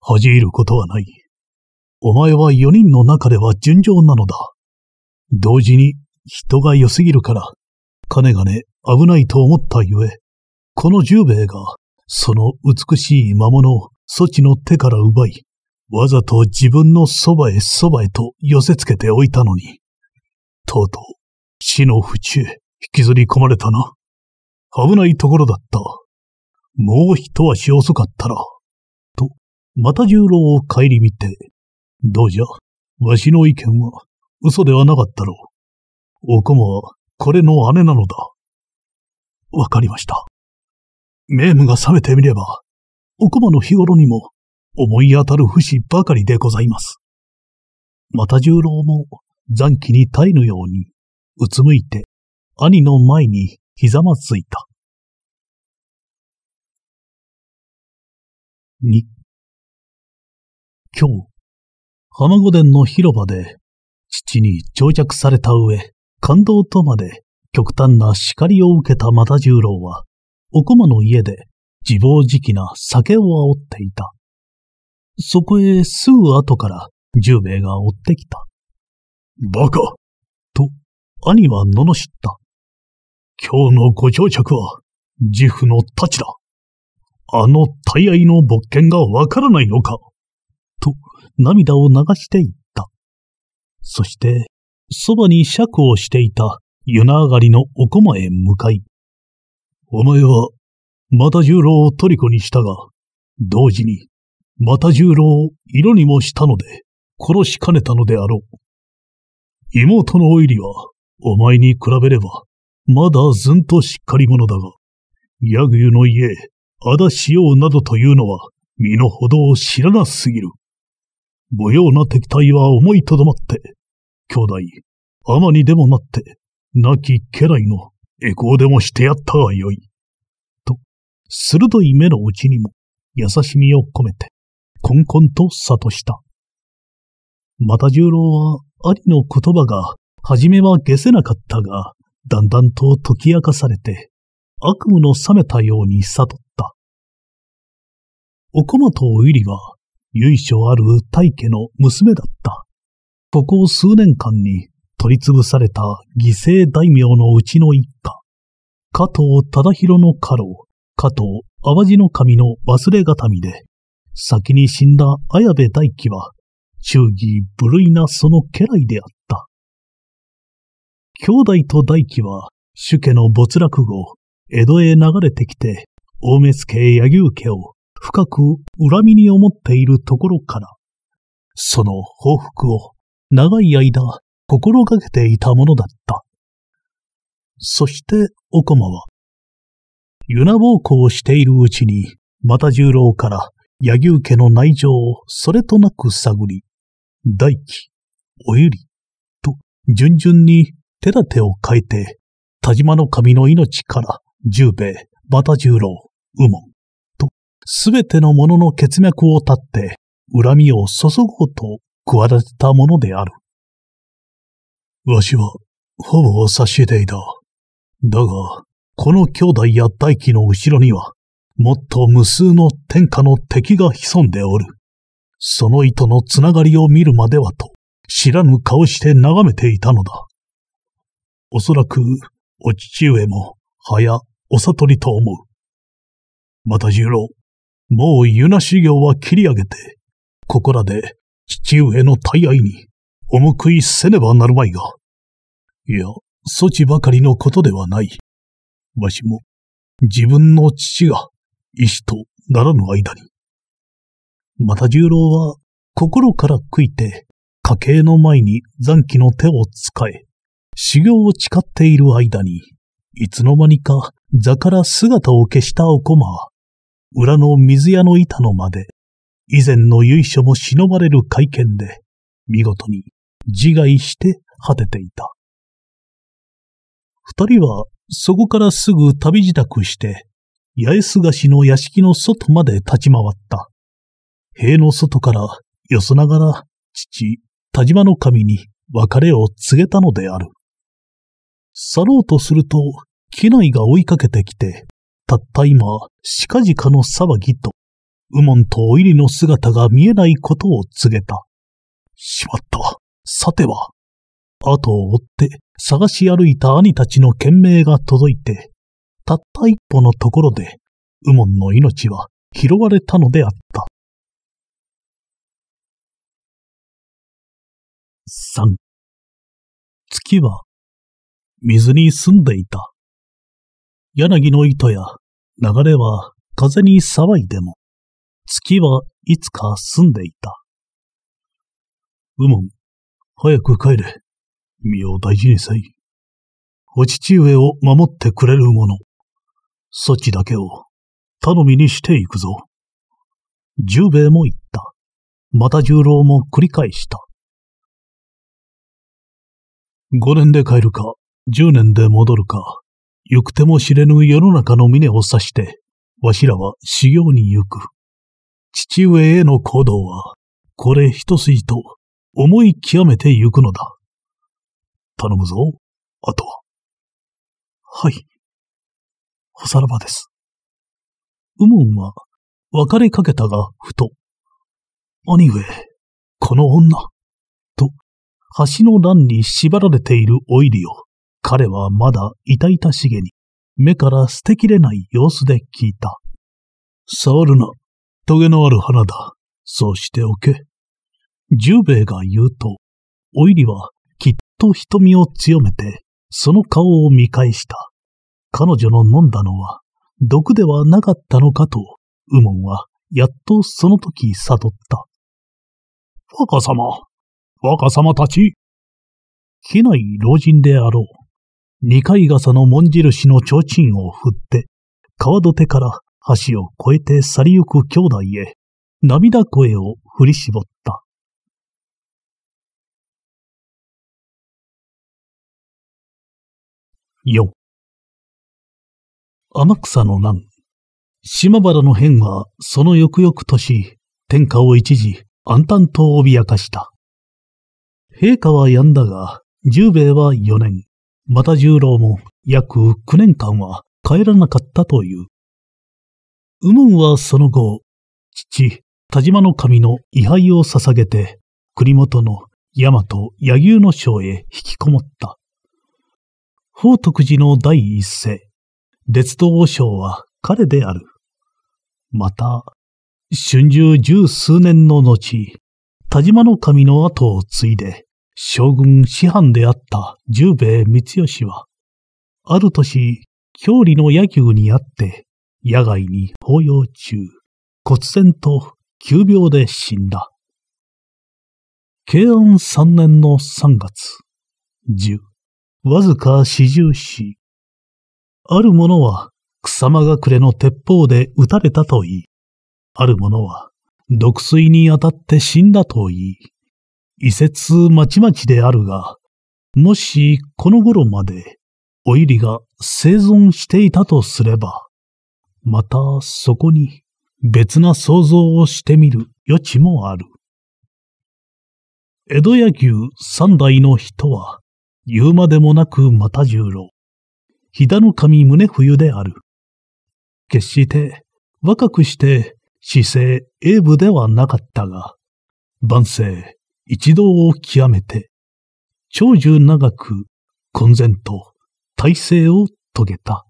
恥じることはない。
お前は四人の中では順調なのだ。同時に人が良すぎるから、かねがね危ないと思ったゆえ、この十兵衛が、その美しい魔物をそちの手から奪い、わざと自分のそばへそばへと寄せつけておいたのに、とうとう死の府中、引きずり込まれたな。危ないところだった。もう一足遅かったら。と、又十郎を顧みて、どうじゃ、わしの意見は嘘ではなかったろう。おこもは、これの姉なのだ。わかりました。名ーが覚めてみれば、おこまの日頃にも思い当たる節ばかりでございます。又十郎も残機に耐えぬように、うつむいて、兄の前にひざまずいた。
二。今日、
浜御殿の広場で、父に長着された上、感動とまで極端な叱りを受けた又十郎は、お駒の家で自暴自棄な酒を煽っていた。そこへすぐ後から十兵衛が追ってきた。バカ兄は罵った。今日のご乗着は、自負の太刀だ。あの大愛の勃見がわからないのか。と、涙を流していった。そして、そばに釈をしていた湯上がりのお駒へ向かい、お前は、又十郎を虜にしたが、同時に、又十郎を色にもしたので、殺しかねたのであろう。妹のおいりは、お前に比べれば、まだずんとしっかり者だが、ヤグユの家、あだしようなどというのは、身の程を知らなすぎる。無用な敵対は思いとどまって、兄弟、天にでもなって、亡き家来のエコーでもしてやったがよい。と、鋭い目のうちにも、優しみを込めて、こんこんと悟した。また十郎は、兄の言葉がはじめは消せなかったが、だんだんと解き明かされて、悪夢の覚めたように悟った。おこまとおゆりは、由緒ある大家の娘だった。ここ数年間に取り潰された犠牲大名のうちの一家。加藤忠宏の家老、加藤淡路の神の忘れがたみで、先に死んだ綾部大輝は、忠義無類なその家来であった。兄弟と大輝は、主家の没落後、江戸へ流れてきて、大目付柳柳家を深く恨みに思っているところから、その報復を長い間心がけていたものだった。そして、おこまは、ユナ暴行をしているうちに、また十郎から柳生家の内情をそれとなく探り、大輝、おゆり、と順々に手立てを変えて、田島の神の命から十兵衛、馬田十郎、右門、と、すべての者の血脈を断って、恨みを注ごうと企てたものである。わしは、ほぼ差し出いだ。だが、この兄弟や大器の後ろには、もっと無数の天下の敵が潜んでおる。その糸のつながりを見るまではと、知らぬ顔して眺めていたのだ。おそらく、お父上も、はや、お悟りと思う。また十郎、もう湯な修行は切り上げて、ここらで、父上の大愛に、お報いせねばなるまいが。いや、措置ばかりのことではない。わしも、自分の父が、医師とならぬ間に。また十郎は、心から悔いて、家計の前に残機の手を使え、修行を誓っている間に、いつの間にか座から姿を消したおこま、裏の水屋の板の間で、以前の由緒も忍ばれる会見で、見事に自害して果てていた。二人はそこからすぐ旅支度して、八重洲菓子の屋敷の外まで立ち回った。塀の外からよそながら父、田島の神に別れを告げたのである。去ろうとすると、機内が追いかけてきて、たった今、近々の騒ぎと、右門とお入りの姿が見えないことを告げた。しまった。さては。後を追って探し歩いた兄たちの懸命が届いて、たった一歩のところで、右門の命は拾われたのであった。
三。月は
水に澄んでいた。柳の糸や流れは風に騒いでも、月はいつか澄んでいた。うもん、早く帰れ。身を大事にせい。お父上を守ってくれる者、そっちだけを頼みにしていくぞ。十兵衛も言った。また十郎も繰り返した。五年で帰るか、10年で戻るか、行く手も知れぬ世の中の峰を指して、わしらは修行に行く。父上への行動は、これ一筋と、思い極めて行くのだ。頼むぞ、あとは。はい。おさらばです。うもんは、別れかけたが、ふと、兄上、この女、と、橋の欄に縛られているオイリを、彼はまだ痛々しげに、目から捨てきれない様子で聞いた。触るな。トゲのある花だ。そうしておけ。十兵衛が言うと、おいりはきっと瞳を強めて、その顔を見返した。彼女の飲んだのは、毒ではなかったのかと、右門は、やっとその時悟った。若様、若様たち。ない老人であろう。二階傘の門印の提灯を振って、川土手から橋を越えて去りゆく兄弟へ、涙声を振り絞った。四。天草の乱。島原の変は、その翌々年、天下を一時、暗淡と脅かした。陛下は病んだが、十兵衛は四年、また十郎も約9年間は帰らなかったという。右門はその後、父、田島の神の位牌を捧げて、国元の大和柳生の将へ引きこもった。宝徳寺の第一世、列島王将は彼である。また、春秋十数年の後、田島の神の後を継いで、将軍師範であった十兵衛光吉は、ある年、郷里の野球にあって、野外に抱擁中、骨然と急病で死んだ。慶安三年の三月、十、わずか四十四。ある者は草間隠れの鉄砲で撃たれたと言い、ある者は毒水に当たって死んだと言い、移設まちまちであるが、もしこの頃までお入りが生存していたとすれば、またそこに別な想像をしてみる余地もある。江戸野球三代の人は、言うまでもなくまた十郎、飛騨の神宗冬である。決して若くして姿勢英武ではなかったが、万世、一度を極めて、長寿長く、混然と、体制を遂げた。